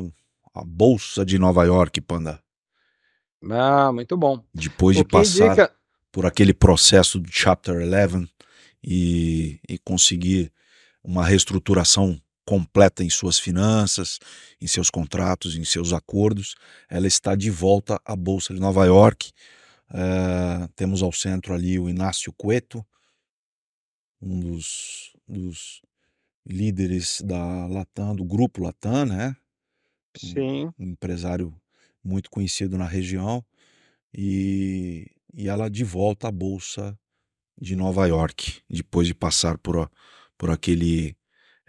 A: à Bolsa de Nova York, Panda.
C: Ah, muito bom.
A: Depois de passar indica... por aquele processo do Chapter 11 e, e conseguir uma reestruturação completa em suas finanças, em seus contratos, em seus acordos, ela está de volta à Bolsa de Nova York. Eh, temos ao centro ali o Inácio Cueto, um dos, dos líderes da Latam, do grupo Latam, né? Sim. Um, um empresário muito conhecido na região. E, e ela de volta à Bolsa de Nova York, depois de passar por, por aquele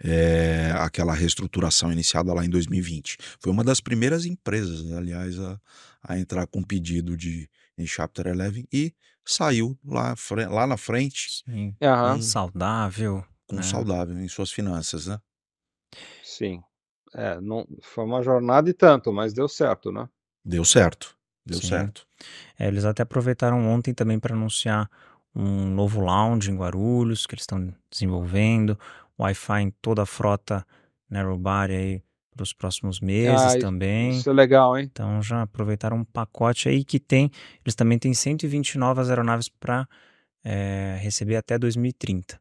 A: é, aquela reestruturação iniciada lá em 2020. Foi uma das primeiras empresas, aliás, a, a entrar com pedido de em Chapter 11 e saiu lá, lá na frente. Sim. Uhum.
B: saudável. Com né?
A: saudável em suas finanças, né?
B: Sim. É, não,
C: foi uma jornada e tanto, mas deu certo, né?
A: Deu certo. Deu Sim. certo.
B: É, eles até aproveitaram ontem também para anunciar um novo lounge em Guarulhos que eles estão desenvolvendo, Wi-Fi em toda a frota narrowbody né, aí para os próximos meses ah, também. Isso é legal, hein? Então já aproveitaram um pacote aí que tem, eles também têm 120 novas aeronaves para é, eh, receber até 2030.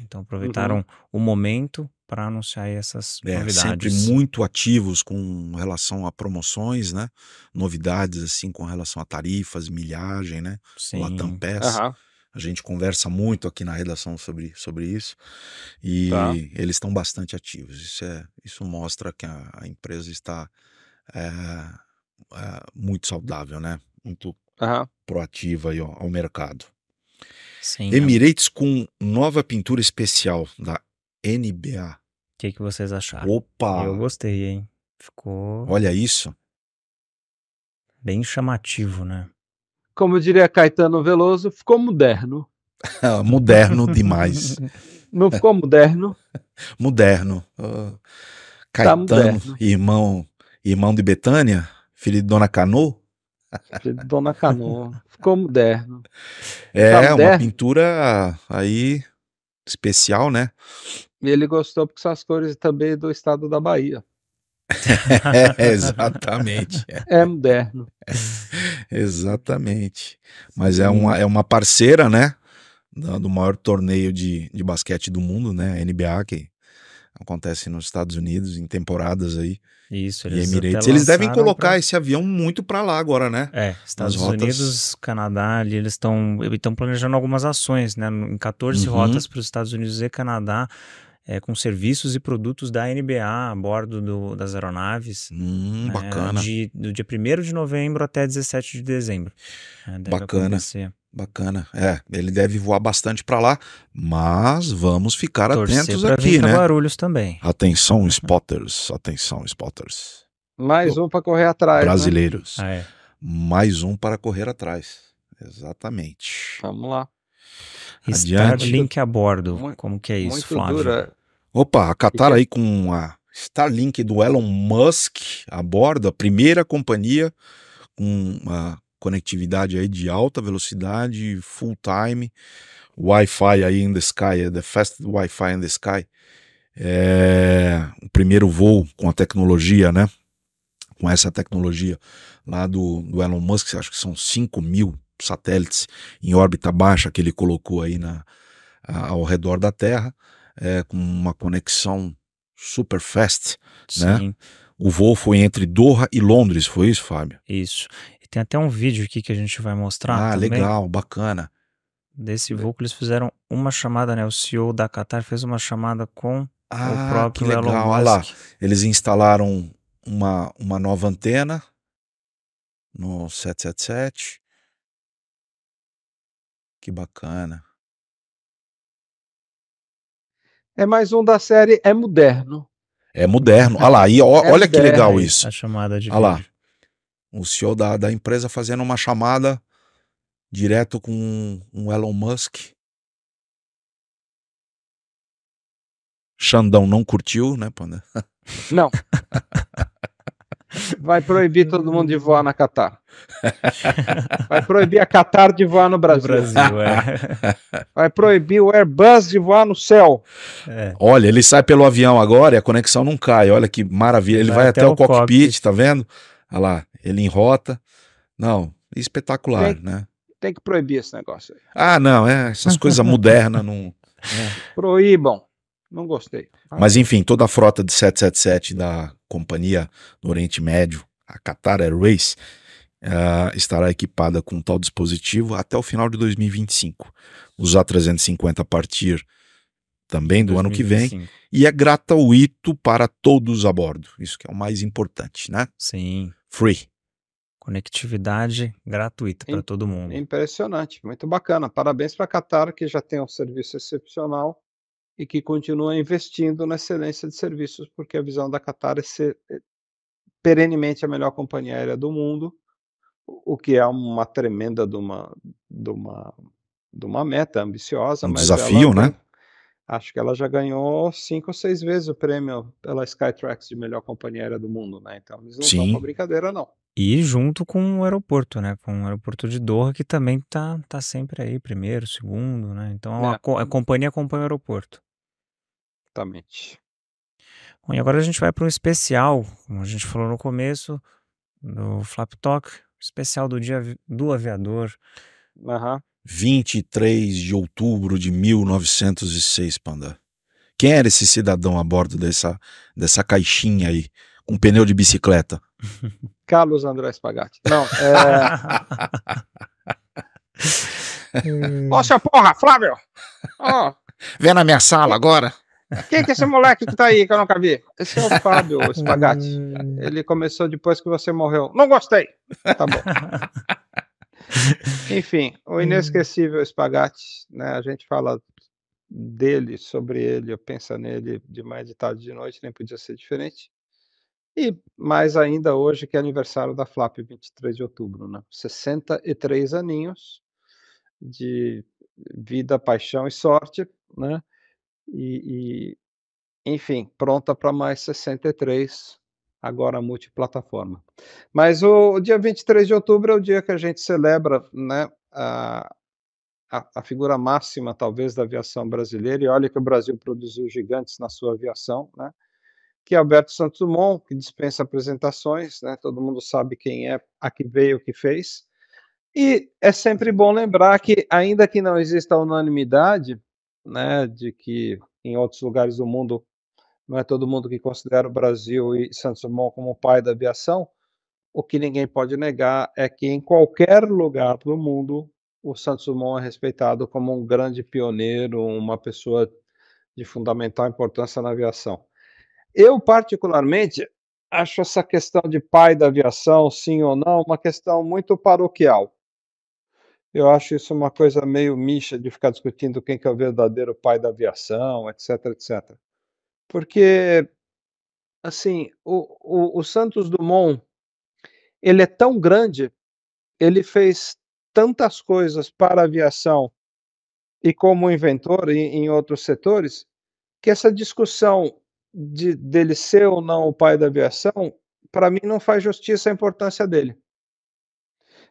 B: Então aproveitaram uhum. o momento para anunciar essas é, novidades. Sempre
A: muito ativos com relação a promoções, né? Novidades assim com relação a tarifas, milhagem, né? Sim. Latam Pass. Uhum. A gente conversa muito aqui na redação sobre, sobre isso e tá. eles estão bastante ativos. Isso, é, isso mostra que a, a empresa está é, é, muito saudável, né? Muito uhum. proativa aí, ó, ao mercado. Sim, é. Emirates com nova pintura
B: especial da NBA. O que, que vocês acharam? Opa! Eu gostei, hein? Ficou. Olha isso. Bem chamativo, né?
C: como diria Caetano Veloso, ficou moderno.
A: moderno demais.
C: Não ficou moderno?
A: moderno. Tá Caetano, tá moderno. irmão, irmão de Betânia, filho de Dona Cano.
C: Filho de Dona Cano. Ficou moderno. É, tá moderno. uma pintura aí
A: especial, né?
C: E ele gostou porque são as cores também do estado da Bahia
B: é, exatamente. É moderno. É,
A: exatamente. Mas é uma, é uma parceira, né? Do maior torneio de, de basquete do mundo, né? A NBA, que acontece nos Estados Unidos em temporadas aí. Isso, eles, eles devem colocar pra... esse avião muito para lá agora, né?
B: É, Estados Unidos, Canadá, ali eles estão estão planejando algumas ações, né? Em 14 uhum. rotas para os Estados Unidos e Canadá é, com serviços e produtos da NBA a bordo do, das aeronaves. Hum, né, bacana. De, do dia 1 de novembro até 17 de dezembro. É, bacana. Acontecer.
A: Bacana. É, ele deve voar bastante para lá, mas vamos ficar Torcer atentos aqui, né? Barulhos também. Atenção, uhum. spotters. Atenção,
C: spotters. Mais um para correr atrás. Né? Brasileiros. Né? Ah, é. Mais
A: um para correr atrás. Exatamente. Vamos lá. Adiante. Starlink a bordo. como que é isso, Flávio? Dura. Opa, a Qatar aí com a Starlink do Elon Musk a bordo, a primeira companhia com uma conectividade aí de alta velocidade, full time, Wi-Fi aí in the sky, é the fastest Wi-Fi in the sky. É, o primeiro voo com a tecnologia, né? Com essa tecnologia lá do, do Elon Musk, acho que são 5 mil satélites em órbita baixa que ele colocou aí na, ao redor da Terra é, com uma conexão super fast, né? Sim. né? O voo foi entre Doha e Londres, foi isso, Fábio? Isso.
B: E tem até um vídeo aqui que a gente vai mostrar. Ah, também. legal, bacana. Desse voo que eles fizeram uma chamada, né? O CEO da Qatar fez uma chamada com ah, o próprio que legal. Elon Musk. Olha lá,
A: eles instalaram uma, uma nova antena no 777. Que bacana.
C: é mais um da série É Moderno.
A: É moderno. Olha ah lá, e ó, é olha que legal isso. A chamada de. Olha ah lá. O CEO da, da empresa fazendo uma chamada direto com um Elon Musk. Xandão não curtiu, né, Panda?
C: Não. Vai proibir todo mundo de voar na Catar. Vai proibir a Catar de voar no Brasil. No Brasil é. Vai proibir o Airbus de voar no céu.
A: É. Olha, ele sai pelo avião agora e a conexão não cai. Olha que maravilha. Ele vai, vai até, até, o, o cockpit, cockpit, tá vendo? Olha lá, ele enrota. Não, espetacular, tem, né?
C: Tem que proibir esse negócio aí.
A: Ah, não, é, essas coisas modernas não.
B: É.
C: Proíbam. Não gostei. Mas enfim,
A: toda a frota de 777 da companhia do Oriente Médio, a Qatar Airways, uh, estará equipada com tal dispositivo até o final de 2025. Os A350 a partir também do 2025. ano que vem e é gratuito para todos a bordo. Isso que é o mais
B: importante, né? Sim. Free. Conectividade gratuita para todo mundo.
C: Impressionante, muito bacana. Parabéns para a Qatar, que já tem um serviço excepcional e que continua investindo na excelência de serviços, porque a visão da Qatar é ser é, perenemente a melhor companhia aérea do mundo, o que é uma tremenda de uma, de uma, de uma meta ambiciosa. Um desafio, ela, né? Acho que ela já ganhou cinco ou seis vezes o prêmio pela Skytrax de melhor companhia aérea do mundo, né? Então eles não Sim. estão com brincadeira, não.
B: E junto com o aeroporto, né? Com o aeroporto de Doha, que também tá, tá sempre aí, primeiro, segundo, né? Então é. a, a companhia acompanha o aeroporto. Exatamente. Bom, e agora a gente vai para um especial, como a gente falou no começo, do Flap Talk, especial do dia do aviador. Uhum.
A: 23 de outubro de 1906, Panda. Quem era esse cidadão a bordo dessa, dessa caixinha aí, com pneu de bicicleta?
C: Carlos André Spagatti. Não, é... Nossa porra, Flávio! Oh. Vem na minha sala agora. Quem que é esse moleque que tá aí que eu nunca vi? Esse é o Fábio Espagatti. Hum. Ele começou depois que você morreu. Não gostei. Tá bom. Enfim, o hum. inesquecível Espagatti, né? A gente fala dele, sobre ele, eu penso nele de mais de tarde de noite, nem podia ser diferente. E mais ainda hoje, que é aniversário da Flap, 23 de outubro, né? 63 aninhos de vida, paixão e sorte, né? e, e enfim, pronta para mais 63, agora multiplataforma. Mas o, o, dia 23 de outubro é o dia que a gente celebra né, a, a, a, figura máxima, talvez, da aviação brasileira, e olha que o Brasil produziu gigantes na sua aviação, né, que é Alberto Santos Dumont, que dispensa apresentações, né, todo mundo sabe quem é, a que veio, o que fez. E é sempre bom lembrar que, ainda que não exista unanimidade, né, de que em outros lugares do mundo não é todo mundo que considera o Brasil e Santos Dumont como o pai da aviação. O que ninguém pode negar é que em qualquer lugar do mundo o Santos Dumont é respeitado como um grande pioneiro, uma pessoa de fundamental importância na aviação. Eu particularmente acho essa questão de pai da aviação, sim ou não, uma questão muito paroquial. Eu acho isso uma coisa meio mixa de ficar discutindo quem que é o verdadeiro pai da aviação, etc, etc. Porque, assim, o, o, o Santos Dumont, ele é tão grande, ele fez tantas coisas para a aviação e como inventor em outros setores, que essa discussão de, dele ser ou não o pai da aviação, para mim não faz justiça à importância dele.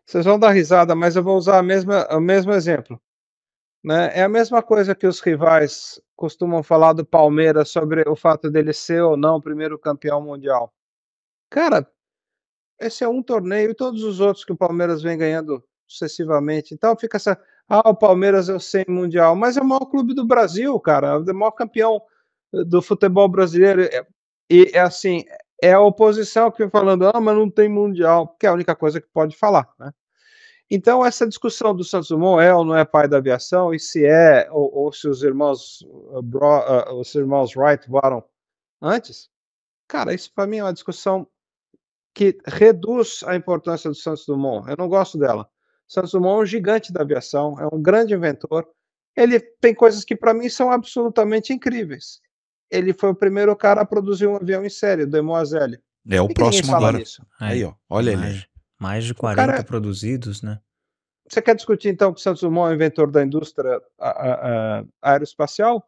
C: Vocês vão dar risada, mas eu vou usar a mesma, o mesmo exemplo. Né? É a mesma coisa que os rivais costumam falar do Palmeiras sobre o fato dele ser ou não o primeiro campeão mundial. Cara, esse é um torneio e todos os outros que o Palmeiras vem ganhando sucessivamente. Então fica essa. Ah, o Palmeiras é o sem mundial, mas é o maior clube do Brasil, cara, é o maior campeão eh, do futebol brasileiro. E é assim, é a oposição que falando, ah, mas não tem mundial, que é a única coisa que pode falar, né? Então, essa discussão do Santos Dumont é ou não é pai da aviação, e se é, ou, ou se os irmãos, uh, bro, uh, os irmãos Wright voaram antes, cara, isso para mim é uma discussão que reduz a importância do Santos Dumont. Eu não gosto dela. Santos Dumont é um gigante da aviação, é um grande inventor. Ele tem coisas que para mim são absolutamente incríveis ele foi o primeiro cara a produzir um avião em série, o Demoiselle. É o próximo agora. É.
B: Aí, ó, olha mais, ele. Mais de 40 cara, é- produzidos, né?
C: Você quer discutir então que Santos Dumont é o inventor da indústria a, a, a, aeroespacial?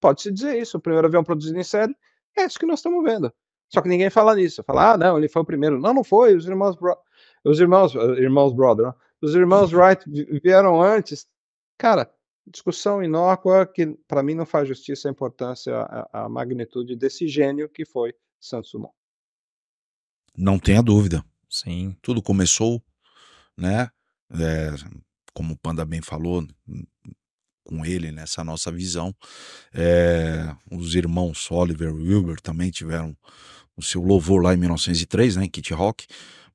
C: Pode-se dizer isso. O primeiro avião produzido em série é isso que nós estamos vendo. Só que ninguém fala nisso. Fala, ah, não, ele foi o primeiro. Não, não foi. Os irmãos, Bro... os irmãos, eh, irmãos Brother, os irmãos Wright vieram antes. Cara, discussão inócua que, para mim, não faz justiça à importância, à, à magnitude desse gênio que foi Santos Dumont.
A: Não tenha dúvida. Sim. Tudo começou, né? É, como o Panda bem falou, com ele nessa nossa visão. É, os irmãos Oliver e Wilbur também tiveram o seu louvor lá em 1903, né, em Kit Rock.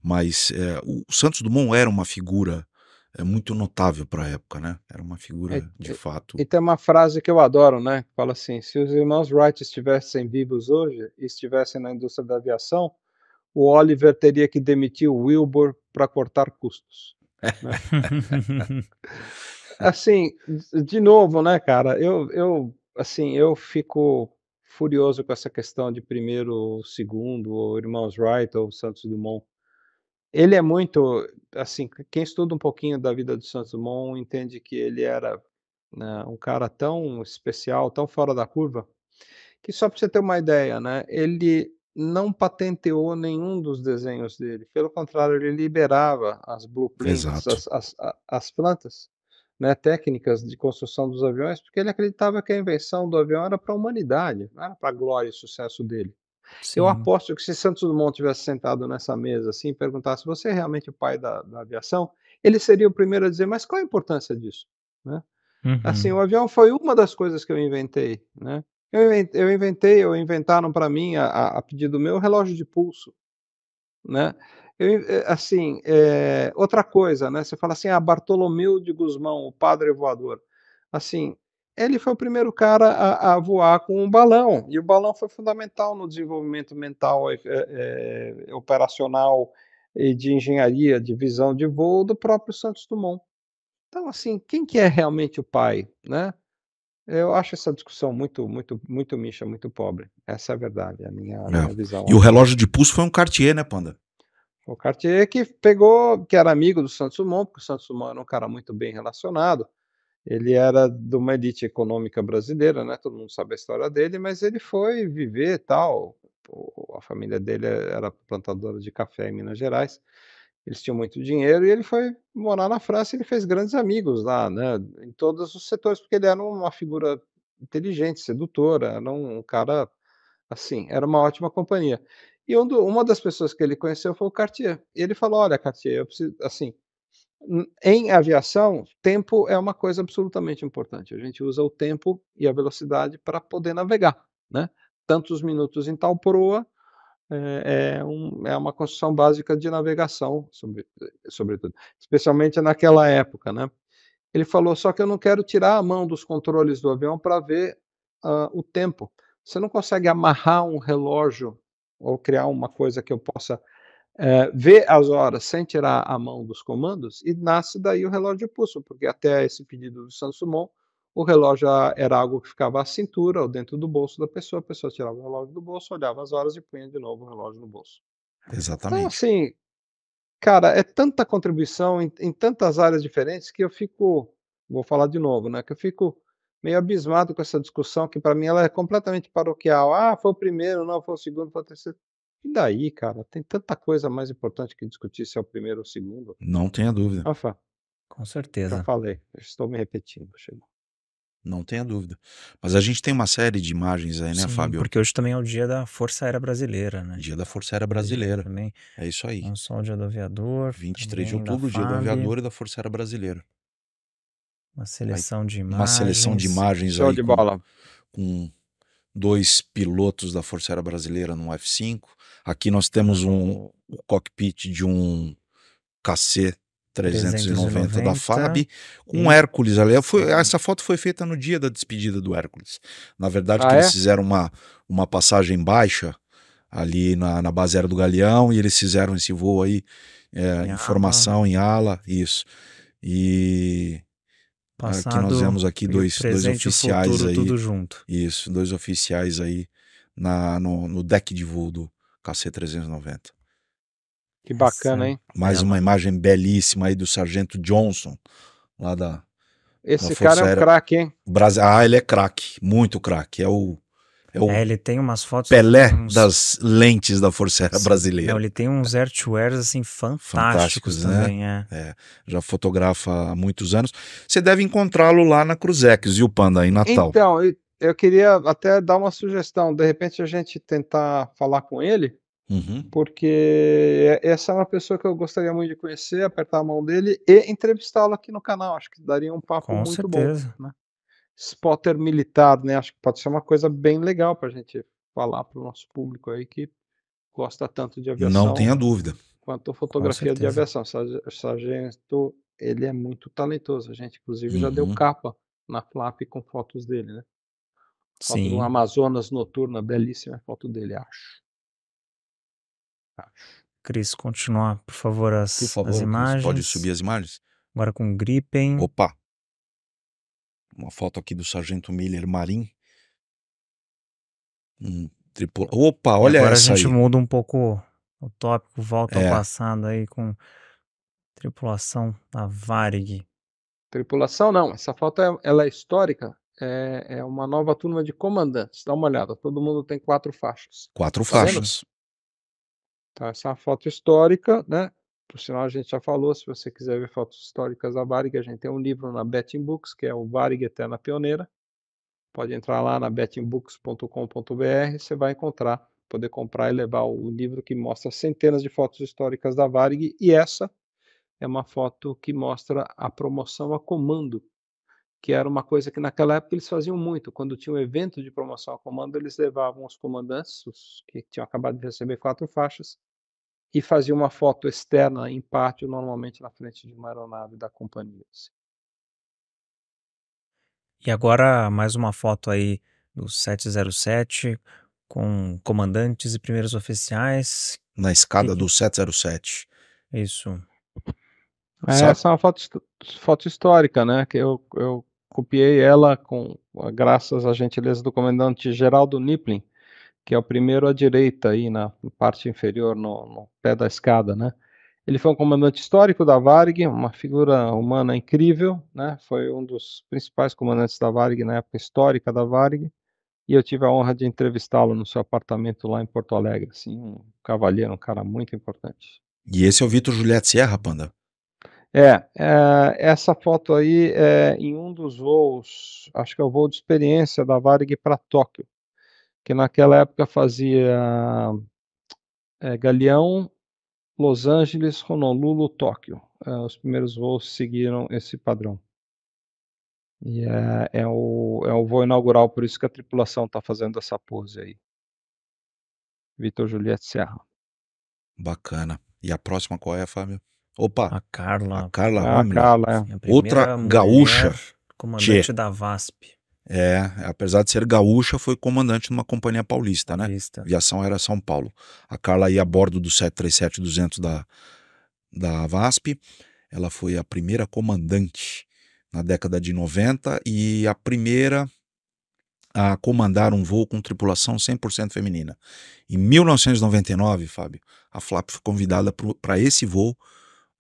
A: Mas é, o Santos Dumont era uma figura é muito notável para a época, né? Era uma figura é,
C: de fato. E tem uma frase que eu adoro, né? Que fala assim: se os irmãos Wright estivessem vivos hoje e estivessem na indústria da aviação, o Oliver teria que demitir o Wilbur para cortar custos. É.
B: Né?
C: assim, de novo, né, cara? Eu, eu, assim, eu fico furioso com essa questão de primeiro, segundo, ou irmãos Wright ou Santos Dumont ele é muito, assim, quem estuda um pouquinho da vida do Santos Dumont entende que ele era né, um cara tão especial, tão fora da curva, que só para você ter uma ideia, né, ele não patenteou nenhum dos desenhos dele. Pelo contrário, ele liberava as blueprints, as, as, as, plantas, né, técnicas de construção dos aviões, porque ele acreditava que a invenção do avião era para a humanidade, não era para a glória e sucesso dele. Sim. Eu aposto que se Santos Dumont tivesse sentado nessa mesa assim e perguntasse você é realmente o pai da, da, aviação, ele seria o primeiro a dizer, mas qual a importância disso? Né? Assim, uhum. Assim, o avião foi uma das coisas que eu inventei. Né? Eu, inventei, eu inventei, inventaram para mim, a, a, pedido meu, o relógio de pulso. Né? Eu, eh, assim, é, outra coisa, né? você fala assim, ah, Bartolomeu de Guzmão, o padre voador. Assim, ele foi o primeiro cara a, a, voar com um balão, e o balão foi fundamental no desenvolvimento mental, é, é, é, operacional e de engenharia, de visão de voo do próprio Santos Dumont. Então, assim, quem que é realmente o pai, né? Eu acho essa discussão muito, muito, muito micha, muito pobre. Essa é a verdade, a minha, é. minha visão. E o relógio de pulso
A: foi um Cartier, né, Panda?
C: O Cartier que pegou, que era amigo do Santos Dumont, porque o Santos Dumont era um cara muito bem relacionado, ele era de uma elite econômica brasileira, né? Todo mundo sabe a história dele, mas ele foi viver tal. A família dele era plantadora de café em Minas Gerais. Eles tinham muito dinheiro e ele foi morar na França. E ele fez grandes amigos lá, né? Em todos os setores, porque ele era uma figura inteligente, sedutora, era um cara assim, era uma ótima companhia. E uma das pessoas que ele conheceu foi o Cartier. E ele falou: Olha, Cartier, eu preciso, assim, em aviação, tempo é uma coisa absolutamente importante. A gente usa o tempo e a velocidade para poder navegar, né? Tantos minutos em tal proa é, é, um, é uma construção básica de navegação, sobre, sobretudo, especialmente naquela época, né? Ele falou só que eu não quero tirar a mão dos controles do avião para ver uh, o tempo. Você não consegue amarrar um relógio ou criar uma coisa que eu possa é, vê as horas sem tirar a mão dos comandos e nasce daí o relógio de pulso, porque até esse pedido do Santos Dumont, o relógio era algo que ficava à cintura ou dentro do bolso da pessoa, a pessoa tirava o relógio do bolso, olhava as horas e punha de novo o relógio no bolso. Então, Exatamente. Então, assim, cara, é tanta contribuição em, em tantas áreas diferentes que eu fico, vou falar de novo, né, que eu fico meio abismado com essa discussão, que para mim ela é completamente paroquial. Ah, foi o primeiro, não, foi o segundo, foi o terceiro. E daí, cara, tem tanta coisa mais importante que discutir se é o primeiro ou o segundo.
A: Não tenha dúvida.
C: Rafa.
B: Com certeza. Já falei, estou me repetindo, chegou.
A: Não tenha dúvida. Mas a gente tem uma série de imagens aí, né, Sim, Fábio? Porque
B: hoje também é o dia da Força Aérea Brasileira, né? Dia da Força Aérea Brasileira. Também. É isso aí. Não só o dia do aviador. 23 de outubro, dia do aviador e da Força
A: Aérea Brasileira. Uma seleção aí, de imagens. Uma seleção de imagens Show aí. De com, bola. com dois pilotos da Força Aérea Brasileira no F-5. Aqui nós temos um o cockpit de um KC 390, da FAB, com um Hércules ali. Foi, essa foto foi feita no dia da despedida do Hércules. Na verdade, ah, que é? eles fizeram uma, uma passagem baixa ali na, na base aérea do Galeão e eles fizeram esse voo aí, é, em formação em ala, isso. E Passado, que nós vemos aqui dois, presente, dois oficiais futuro, aí. Tudo junto. Isso, dois oficiais aí na, no, no deck de voo do KC-390.
C: Que bacana, Sim. hein?
A: Mais é. uma imagem belíssima aí do Sargento Johnson, lá da. Esse da cara é um craque, hein? Bras... Ah, ele é craque, muito craque. É o é, o é, ele tem umas fotos. Pelé assim, uns... das lentes da Força Aérea Brasileira. Não,
B: ele tem uns artwares assim fantásticos, fantásticos né? também, né? É. é.
A: Já fotografa há muitos anos. Você deve encontrá-lo lá na Cruzex, e o Panda, em Natal.
C: Então, eu queria até dar uma sugestão. De repente a gente tentar falar com ele, uhum. porque é, essa é uma pessoa que eu gostaria muito de conhecer, apertar a mão dele e entrevistá-lo aqui no canal. Acho que daria um papo com muito certeza. bom. Né? spotter militar, né? Acho que pode ser uma coisa bem legal para a gente falar para o nosso público aí que gosta tanto de aviação. Não tenha dúvida. Quanto fotografia de aviação. o Sargento, ele é muito talentoso. A gente, inclusive, uhum. já deu uhum. capa na Flap com fotos dele, né? Foto Sim. do Amazonas noturna, belíssima foto dele, acho.
B: Acho. Cris, continuar, por favor, as, por favor, as imagens. Pode subir as imagens? Agora com Gripen. Opa!
A: uma foto aqui do Sargento Miller Marim. Um tripula... Opa, olha agora essa. Agora a gente aí.
B: muda um pouco o tópico, volta é. ao passado aí com tripulação da Varig.
C: Tripulação não, essa foto é, ela é histórica. É, é, uma nova turma de comandantes. Dá uma olhada, todo mundo tem quatro faixas.
B: Quatro tá faixas. Vendo?
C: Tá, essa é uma foto histórica, né? Por sinal, a gente já falou, se você quiser ver fotos históricas da Varig, a gente tem um livro na Betting Books, que é o Varig Eterna Pioneira. Pode entrar lá na bettingbooks.com.br, você vai encontrar, poder comprar e levar o livro que mostra centenas de fotos históricas da Varig. E essa é uma foto que mostra a promoção a comando, que era uma coisa que naquela época eles faziam muito. Quando tinha um evento de promoção a comando, eles levavam os comandantes, os que tinham acabado de receber quatro faixas, e fazia uma foto externa em pátio, normalmente na frente de uma aeronave da companhia. Assim.
B: E agora mais uma foto aí do 707 com comandantes e primeiros oficiais.
A: Na escada e... do 707.
B: Isso. É, essa é uma foto,
C: foto histórica, né? Que eu, eu copiei ela com graças à gentileza do comandante Geraldo Nipling, que é o primeiro à direita aí na parte inferior, no, no pé da escada, né? Ele foi um comandante histórico da Varg, uma figura humana incrível, né? Foi um dos principais comandantes da Varg na época histórica da Varg, e eu tive a honra de entrevistá-lo no seu apartamento lá em Porto Alegre, assim, um cavalheiro, um cara muito importante.
A: E esse é o Vitor Juliette Sierra, Panda?
C: É, é, essa foto aí é em um dos voos, acho que é o voo de experiência da Varg para Tóquio que naquela época fazia é, Galeão, Los Angeles, Honolulu, Tóquio. É, os primeiros voos seguiram esse padrão. E é, é, o, é o voo inaugural, por isso que a tripulação está fazendo essa pose aí. Vitor Juliette Serra.
A: Bacana. E a próxima qual é, Fábio? Opa! A Carla. A Carla, é a Carla, é. a Outra gaúcha. Comandante Tchê. da
B: VASP.
A: É, apesar de ser gaúcha, foi comandante numa companhia paulista, né? Paulista. Aviação era São Paulo. A Carla ia a bordo do 737-200 da, da VASP. Ela foi a primeira comandante na década de 90 e a primeira a comandar um voo com tripulação 100% feminina. Em 1999, Fábio, a FLAP foi convidada para esse voo.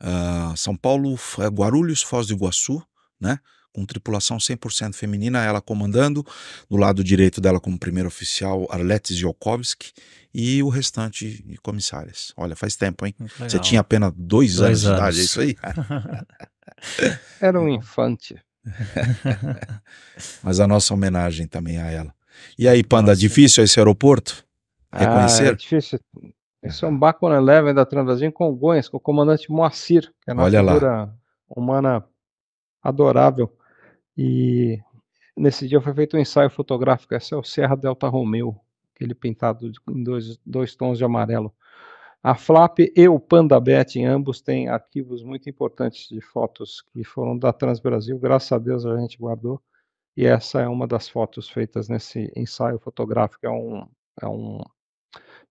A: Uh, São Paulo, Guarulhos, Foz do Iguaçu, né? com tripulação 100% feminina, ela comandando, do lado direito dela como primeiro oficial Arlete Ziolkowski e o restante de comissárias. Olha, faz tempo, hein? Legal. Você tinha apenas dois, dois anos, anos, de idade, é isso
C: aí? Era um infante.
A: Mas a nossa homenagem também a ela. E aí, Panda, nossa. difícil esse aeroporto? Reconhecer? Ah, é
C: difícil. Esse é um Bacon Eleven da Transbrasil em Congonhas, com o comandante Moacir, que é uma Olha figura lá. humana adorável. E nesse dia foi feito um ensaio fotográfico. Esse é o Serra Delta Romeo, aquele pintado em dois, dois tons de amarelo. A Flap e o Panda Bet, ambos têm arquivos muito importantes de fotos que foram da Transbrasil. Graças a Deus a gente guardou. E essa é uma das fotos feitas nesse ensaio fotográfico. É um, é um,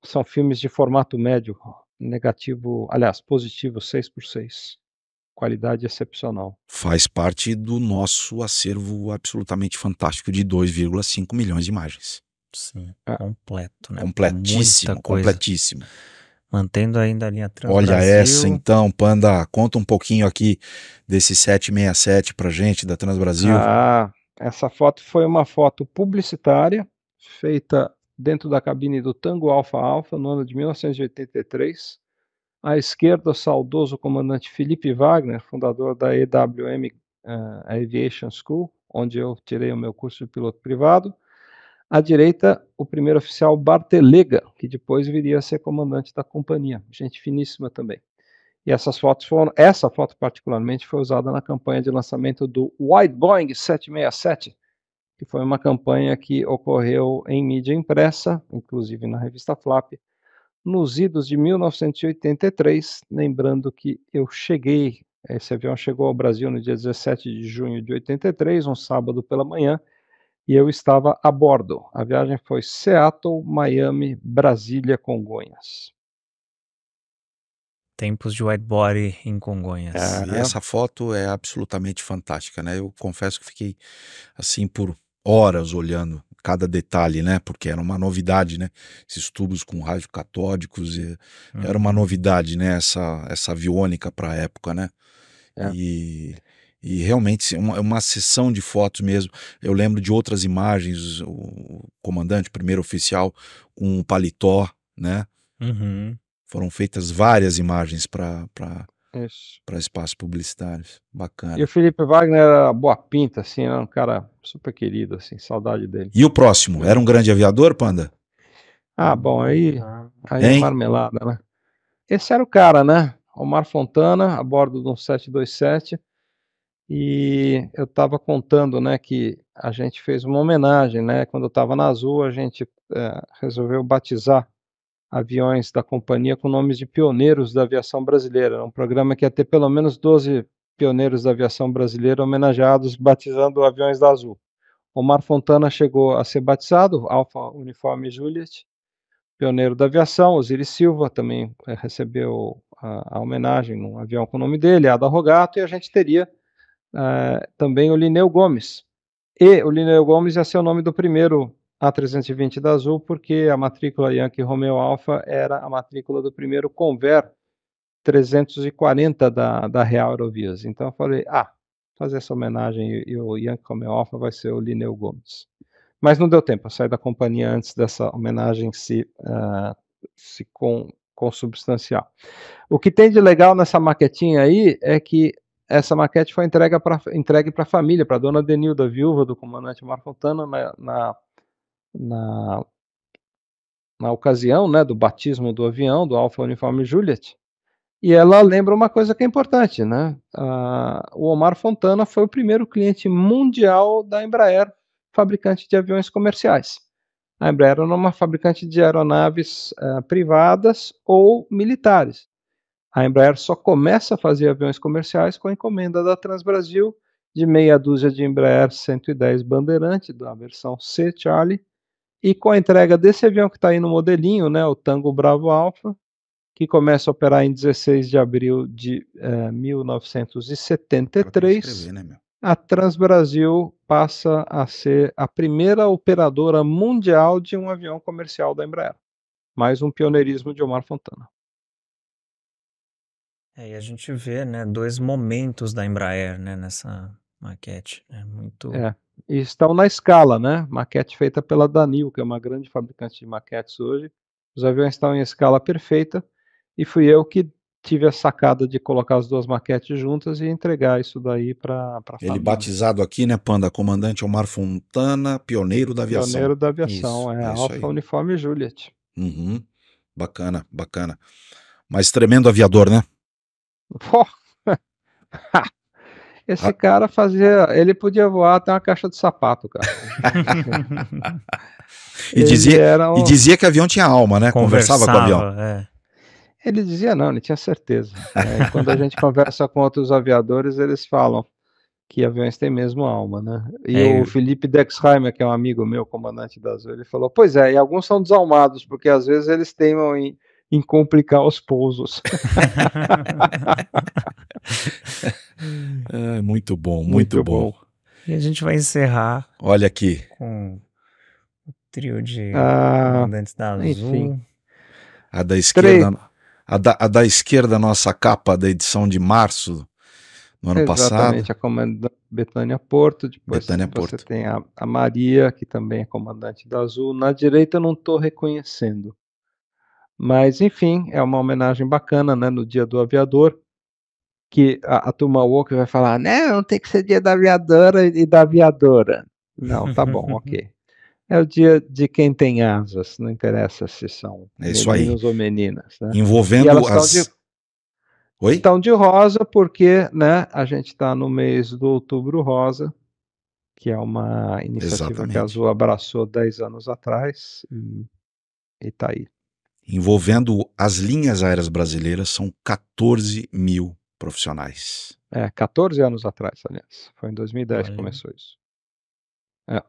C: são filmes de formato médio, negativo, aliás, positivo 6 por 6 qualidade excepcional.
A: Faz parte do nosso acervo absolutamente fantástico de 2,5 milhões de imagens.
B: Sim, é. completo, né? Completíssimo, Muita coisa. completíssimo. Mantendo ainda a
A: linha trans Olha Brasil. essa então, Panda, conta um pouquinho aqui desse 767 pra gente da Trans Brasil. Ah,
C: essa foto foi uma foto publicitária feita dentro da cabine do Tango Alfa Alfa no ano de 1983 à esquerda, o saudoso comandante Felipe Wagner, fundador da EWM uh, eh, Aviation School, onde eu tirei o meu curso de piloto privado. À direita, o primeiro oficial Bartelega, que depois viria a ser comandante da companhia. Gente finíssima também. E essas fotos foram, essa foto particularmente foi usada na campanha de lançamento do White Boeing 767, que foi uma campanha que ocorreu em mídia impressa, inclusive na revista Flap, nos idos de 1983, lembrando que eu cheguei, esse avião chegou ao Brasil no dia 17 de junho de 83, um sábado pela manhã, e eu estava a bordo. A viagem foi Seattle, Miami, Brasília, Congonhas.
B: Tempos de whitebody em Congonhas. É, né? Essa
C: foto é
A: absolutamente fantástica, né? Eu confesso que fiquei assim por horas olhando cada detalhe, né? Porque era uma novidade, né? Esses tubos com rádio catódicos e, uhum. era uma uhum. novidade, né? Essa essa aviônica para a época, né? É. E e realmente uma, uma sessão de fotos mesmo. Eu lembro de outras imagens, o comandante, primeiro oficial, com um paletó, né? Uhum. Foram feitas várias imagens para para espaços publicitários. Bacana.
C: E o Felipe Wagner era boa pinta, assim, era né? um cara super querido, assim, saudade dele. E o
A: próximo? Era um grande aviador, Panda?
C: Ah, bom, aí, ah. aí é marmelada, né? Esse era o cara, né? Omar Fontana, a bordo de um 727. E eu estava contando, né, que a gente fez uma homenagem, né? Quando eu estava na Azul, a gente é, resolveu batizar aviões da companhia com nomes de pioneiros da aviação brasileira. É um programa que ia ter pelo menos 12 pioneiros da aviação brasileira homenageados, batizando aviões da Azul. Omar Fontana chegou a ser batizado, Alfa Uniforme Juliet, pioneiro da aviação. Osiris Silva também é, recebeu a, a homenagem num avião com o nome dele, Ada Rogato, e a gente teria uh, também o Lineu Gomes. E o Lineu Gomes ia ser o nome do primeiro a320 da Azul, porque a matrícula Yankee Romeo Alpha era a matrícula do primeiro Conver 340 da, da Real Aerovias. Então eu falei, ah, fazer essa homenagem e, o Yankee Romeo Alpha vai ser o Lineu Gomes. Mas não deu tempo, eu saí da companhia antes dessa homenagem se, uh, se com, consubstancial. O que tem de legal nessa maquetinha aí é que essa maquete foi entregue para a família, para dona Denilda, viúva do comandante Mar Fontana, na, na na, na ocasião né, do batismo do avião, do Alfa Uniforme Juliet. E ela lembra uma coisa que é importante, né? o Omar Fontana foi o primeiro cliente mundial da Embraer, fabricante de aviões comerciais. A Embraer era uma fabricante de aeronaves eh, privadas ou militares. A Embraer só começa a fazer aviões comerciais com a encomenda da Transbrasil de meia dúzia de Embraer 110 Bandeirante, da versão C Charlie, e com a entrega desse avião que está aí no modelinho, né, o Tango Bravo Alpha, que começa a operar em 16 de abril de eh, 1973, escrever, né, a Transbrasil passa a ser a primeira operadora mundial de um avião comercial da Embraer. Mais um pioneirismo de Omar Fontana.
B: É, e a gente vê né, dois momentos da Embraer né, nessa, maquete, é muito. É.
C: E estão na escala, né? Maquete feita pela Danil, que é uma grande
B: fabricante de maquetes hoje.
C: Os aviões estão em escala perfeita e fui eu que tive a sacada de colocar as duas maquetes juntas e entregar isso daí para para. Ele batizado
A: aqui, né, Panda? Comandante Omar Fontana, pioneiro da aviação. Pioneiro da aviação, isso, é, é Alfa
C: Uniforme Juliet.
A: Uhum. Bacana, bacana. Mas tremendo aviador, né?
C: Pô. Esse ah. cara fazia. Ele podia voar até uma caixa de sapato, cara.
A: e, dizia, um... e dizia que avião tinha alma, né? Conversava, Conversava com o avião.
B: É.
C: Ele dizia não, ele tinha certeza. Né? quando a gente conversa com outros aviadores, eles falam que aviões têm mesmo alma, né? E é. o Felipe Dexheimer, que é um amigo meu, comandante da Azul, ele falou: Pois é, e alguns são desalmados, porque às vezes eles teimam em em complicar os pousos. é,
A: muito bom, muito, muito bom. bom.
B: E a gente vai encerrar.
A: Olha aqui.
B: Com o trio de comandantes ah, da Azul. Enfim.
A: A da esquerda. A da, a da esquerda, nossa capa da edição de março no ano Exatamente, passado. Exatamente,
C: a comandante Betânia Porto, depois Betânia você Porto. tem a, a, Maria, que também é comandante da Azul. Na direita eu não estou reconhecendo. Mas, enfim, é uma homenagem bacana, né? No dia do aviador, que a, a turma Walker vai falar, né? Não tem que ser dia da aviadora e da aviadora. Não, tá bom, ok. É o dia de quem tem asas, não interessa se são é meninos ou meninas. Né? Envolvendo as. Estão de, Oi? estão de rosa, porque né, a gente está no mês do outubro rosa, que é uma iniciativa Exatamente. que a Azul abraçou 10 anos atrás e
A: está aí envolvendo as linhas aéreas brasileiras, são 14 mil profissionais.
C: É, 14 anos atrás, aliás. Foi em 2010 Aí. que começou isso. É.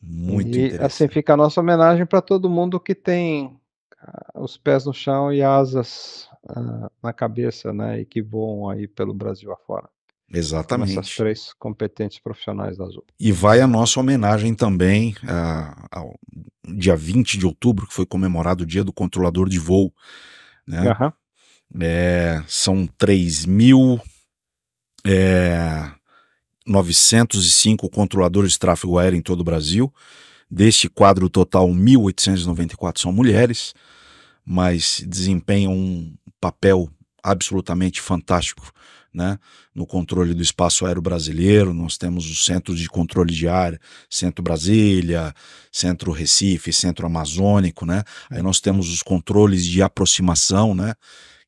C: Muito e, Assim fica a nossa homenagem para todo mundo que tem ah, os pés no chão e asas uh, na cabeça, né? E que voam aí pelo Brasil afora. Exatamente. Com essas três competentes profissionais da Azul.
A: E vai a nossa homenagem também a, ao dia 20 de outubro, que foi comemorado o dia do controlador de voo. Né? Uhum. É, são 3 mil. É, 905 controladores de tráfego aéreo em todo o Brasil. Deste quadro total, 1.894 são mulheres, mas desempenham um papel absolutamente fantástico né, no controle do espaço aéreo brasileiro. Nós temos os centros de controle de área, Centro Brasília, Centro Recife, Centro Amazônico, né? Aí nós temos os controles de aproximação, né?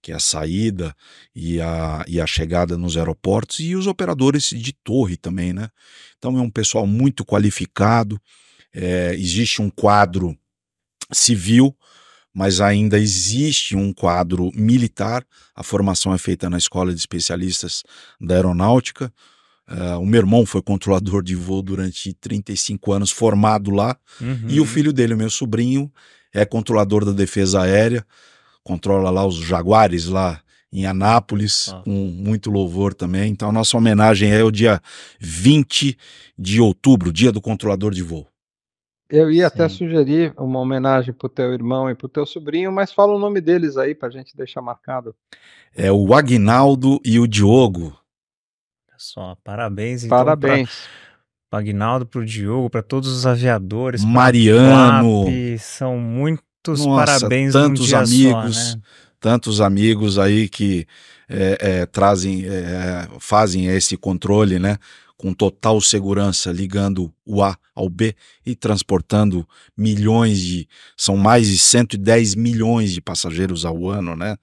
A: Que é a saída e a, e a chegada nos aeroportos, e os operadores de torre também, né? Então é um pessoal muito qualificado, é, existe um quadro civil mas ainda existe um quadro militar. A formação é feita na Escola de Especialistas da Aeronáutica. Uh, o meu irmão foi controlador de voo durante 35 anos, formado lá. Uhum. E o uhum. filho dele, o meu sobrinho, é controlador da defesa aérea, controla lá os jaguares lá em Anápolis, ah. com muito louvor também. Então, nossa homenagem é o dia 20 de outubro, dia do controlador de voo.
C: Eu ia Sim. até sugerir uma homenagem para o teu irmão e para o teu sobrinho, mas fala o nome deles aí
B: para a gente deixar marcado.
A: É o Agnaldo e o Diogo. Olha
B: só, parabéns. Então, parabéns. Para Agnaldo, para o Diogo, para todos os aviadores. Mariano. Flap, são muitos Nossa, parabéns. Tantos amigos, só, né?
A: tantos amigos aí que é, é, trazem, é, fazem esse controle, né? com total segurança, ligando o A ao B e transportando milhões de. São mais de 110 milhões de passageiros ao ano, né?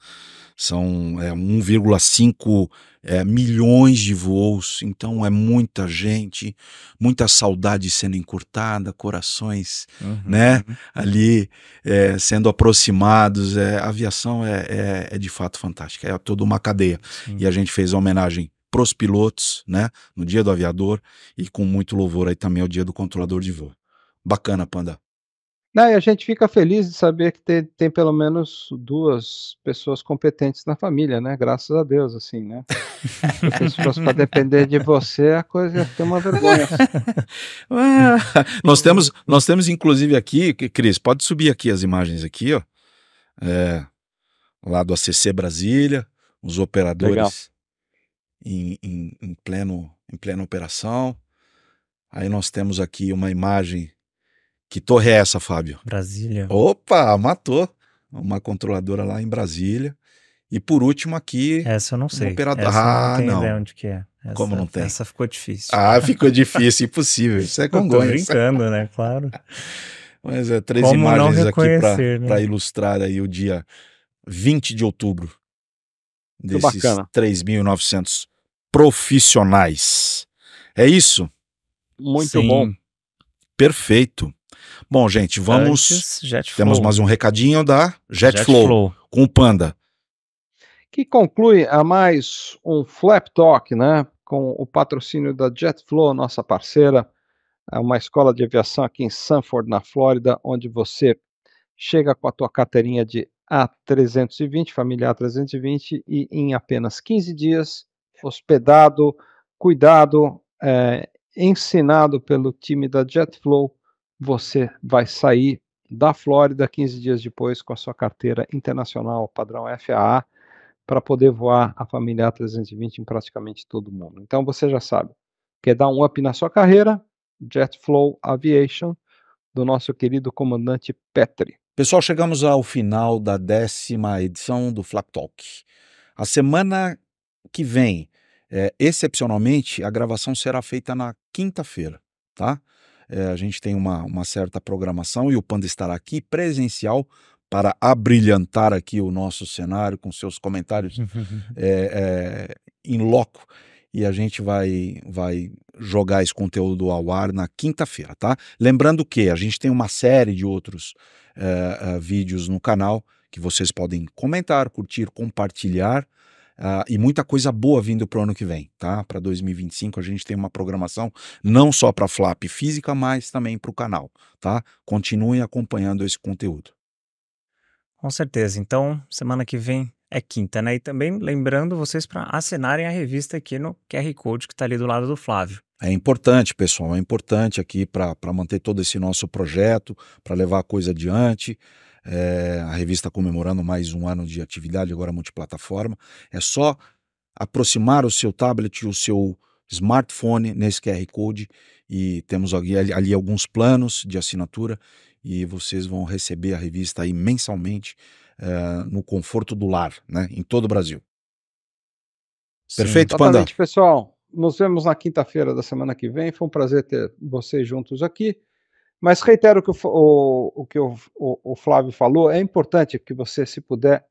A: São é, 1,5 é, milhões de voos, então é muita gente, muita saudade sendo encurtada, corações uhum. né, uhum. ali é, sendo aproximados. É, a aviação é, é, é, de fato fantástica, é toda uma cadeia. Sim. E a gente fez a homenagem pros pilotos, né? No dia do aviador e com muito louvor aí também ao dia do controlador de voo. Bacana, Panda.
C: Não, e a gente fica feliz de saber que tem, tem, pelo menos duas pessoas competentes na família, né? Graças a Deus, assim, né? Se fosse para depender de você, a coisa ia ter uma vergonha. Assim. Ah, nós, temos, nós
A: temos, inclusive, aqui, Cris, pode subir aqui as imagens aqui, ó. É, lá do ACC Brasília, os operadores em, em, em, pleno, em plena operação. Aí nós temos aqui uma imagem. Que torre é essa, Fábio?
B: Brasília.
A: Opa, matou. Uma controladora lá em Brasília. E por último aqui. Essa eu não sei. Um operador... Essa ah, não Tem não. ideia onde que é. Essa, Como não tem? Essa ficou difícil. Ah, ficou
B: difícil, impossível. Isso é congonha tô brincando, né? Claro.
A: Mas é três Como imagens aqui para né? ilustrar aí o dia 20 de outubro desses 3.900 profissionais. É isso?
C: Muito Sim. bom.
A: Perfeito. Bom, gente, vamos. Antes, temos mais um recadinho da JetFlow Jet Flow. com o Panda.
C: Que conclui a mais um Flap Talk, né? Com o patrocínio da JetFlow, nossa parceira. É uma escola de aviação aqui em Sanford, na Flórida, onde você chega com a tua carteirinha de a320, família A320, e em apenas 15 dias, hospedado, cuidado, é, ensinado pelo time da JetFlow, você vai sair da Flórida 15 dias depois com a sua carteira internacional padrão FAA para poder voar a família A320 em praticamente todo o mundo. Então você já sabe, quer dar um up na sua carreira? JetFlow Aviation, do nosso querido comandante Petri. Pessoal, chegamos ao final da décima
A: edição do Flap Talk. A semana que vem, é, excepcionalmente, a gravação será feita na quinta-feira, tá? É, a gente tem uma, uma certa programação e o Panda estará aqui presencial para abrilhantar aqui o nosso cenário com seus comentários é, é, em loco. E a gente vai, vai jogar esse conteúdo ao ar na quinta-feira, tá? Lembrando que a gente tem uma série de outros uh, uh, vídeos no canal que vocês podem comentar, curtir, compartilhar. Uh, e muita coisa boa vindo para o ano que vem, tá? Para 2025 a gente tem uma programação não só para Flap física, mas também para o canal, tá? Continuem acompanhando esse conteúdo.
B: Com certeza. Então, semana que vem é quinta, né? E também lembrando vocês para assinarem a revista aqui no QR Code que está ali do lado do Flávio.
A: É importante, pessoal, é importante aqui para manter todo esse nosso projeto, para levar a coisa adiante. É, a revista comemorando mais um ano de atividade, agora multiplataforma. É só aproximar o seu tablet, o seu smartphone nesse QR Code e temos ali, ali alguns planos de assinatura e vocês vão receber a revista aí mensalmente eh, no conforto do lar, né? Em todo o Brasil. Sim, Perfeito, Panda? Exatamente,
C: pessoal. Nos vemos na quinta-feira da semana que vem. Foi um prazer ter vocês juntos aqui. Mas reitero que o, o, o que o, o, Flávio falou, é importante que você, se puder,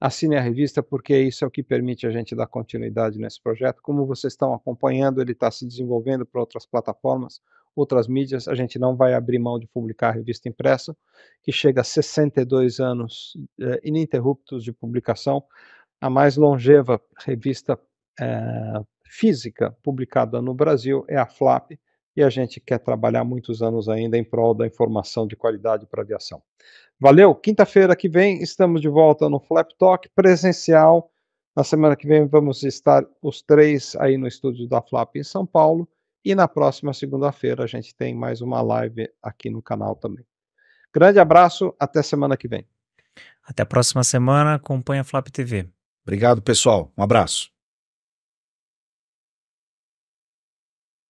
C: assine a revista, porque isso é o que permite a gente dar continuidade nesse projeto. Como vocês estão acompanhando, ele está se desenvolvendo para outras plataformas outras mídias. A gente não vai abrir mão de publicar a revista impressa, que chega a 62 anos eh, ininterruptos de publicação, a mais longeva revista eh, física publicada no Brasil é a FLAP, e a gente quer trabalhar muitos anos ainda em prol da informação de qualidade para a aviação. Valeu! Quinta-feira que vem estamos de volta no Flap Talk presencial. Na semana que vem vamos estar os três aí no estúdio da Flap em São Paulo. E na próxima segunda-feira a gente tem mais uma live aqui no canal também. Grande abraço, até semana que vem.
B: Até a próxima semana, acompanha a Flap TV. Obrigado, pessoal. Um abraço.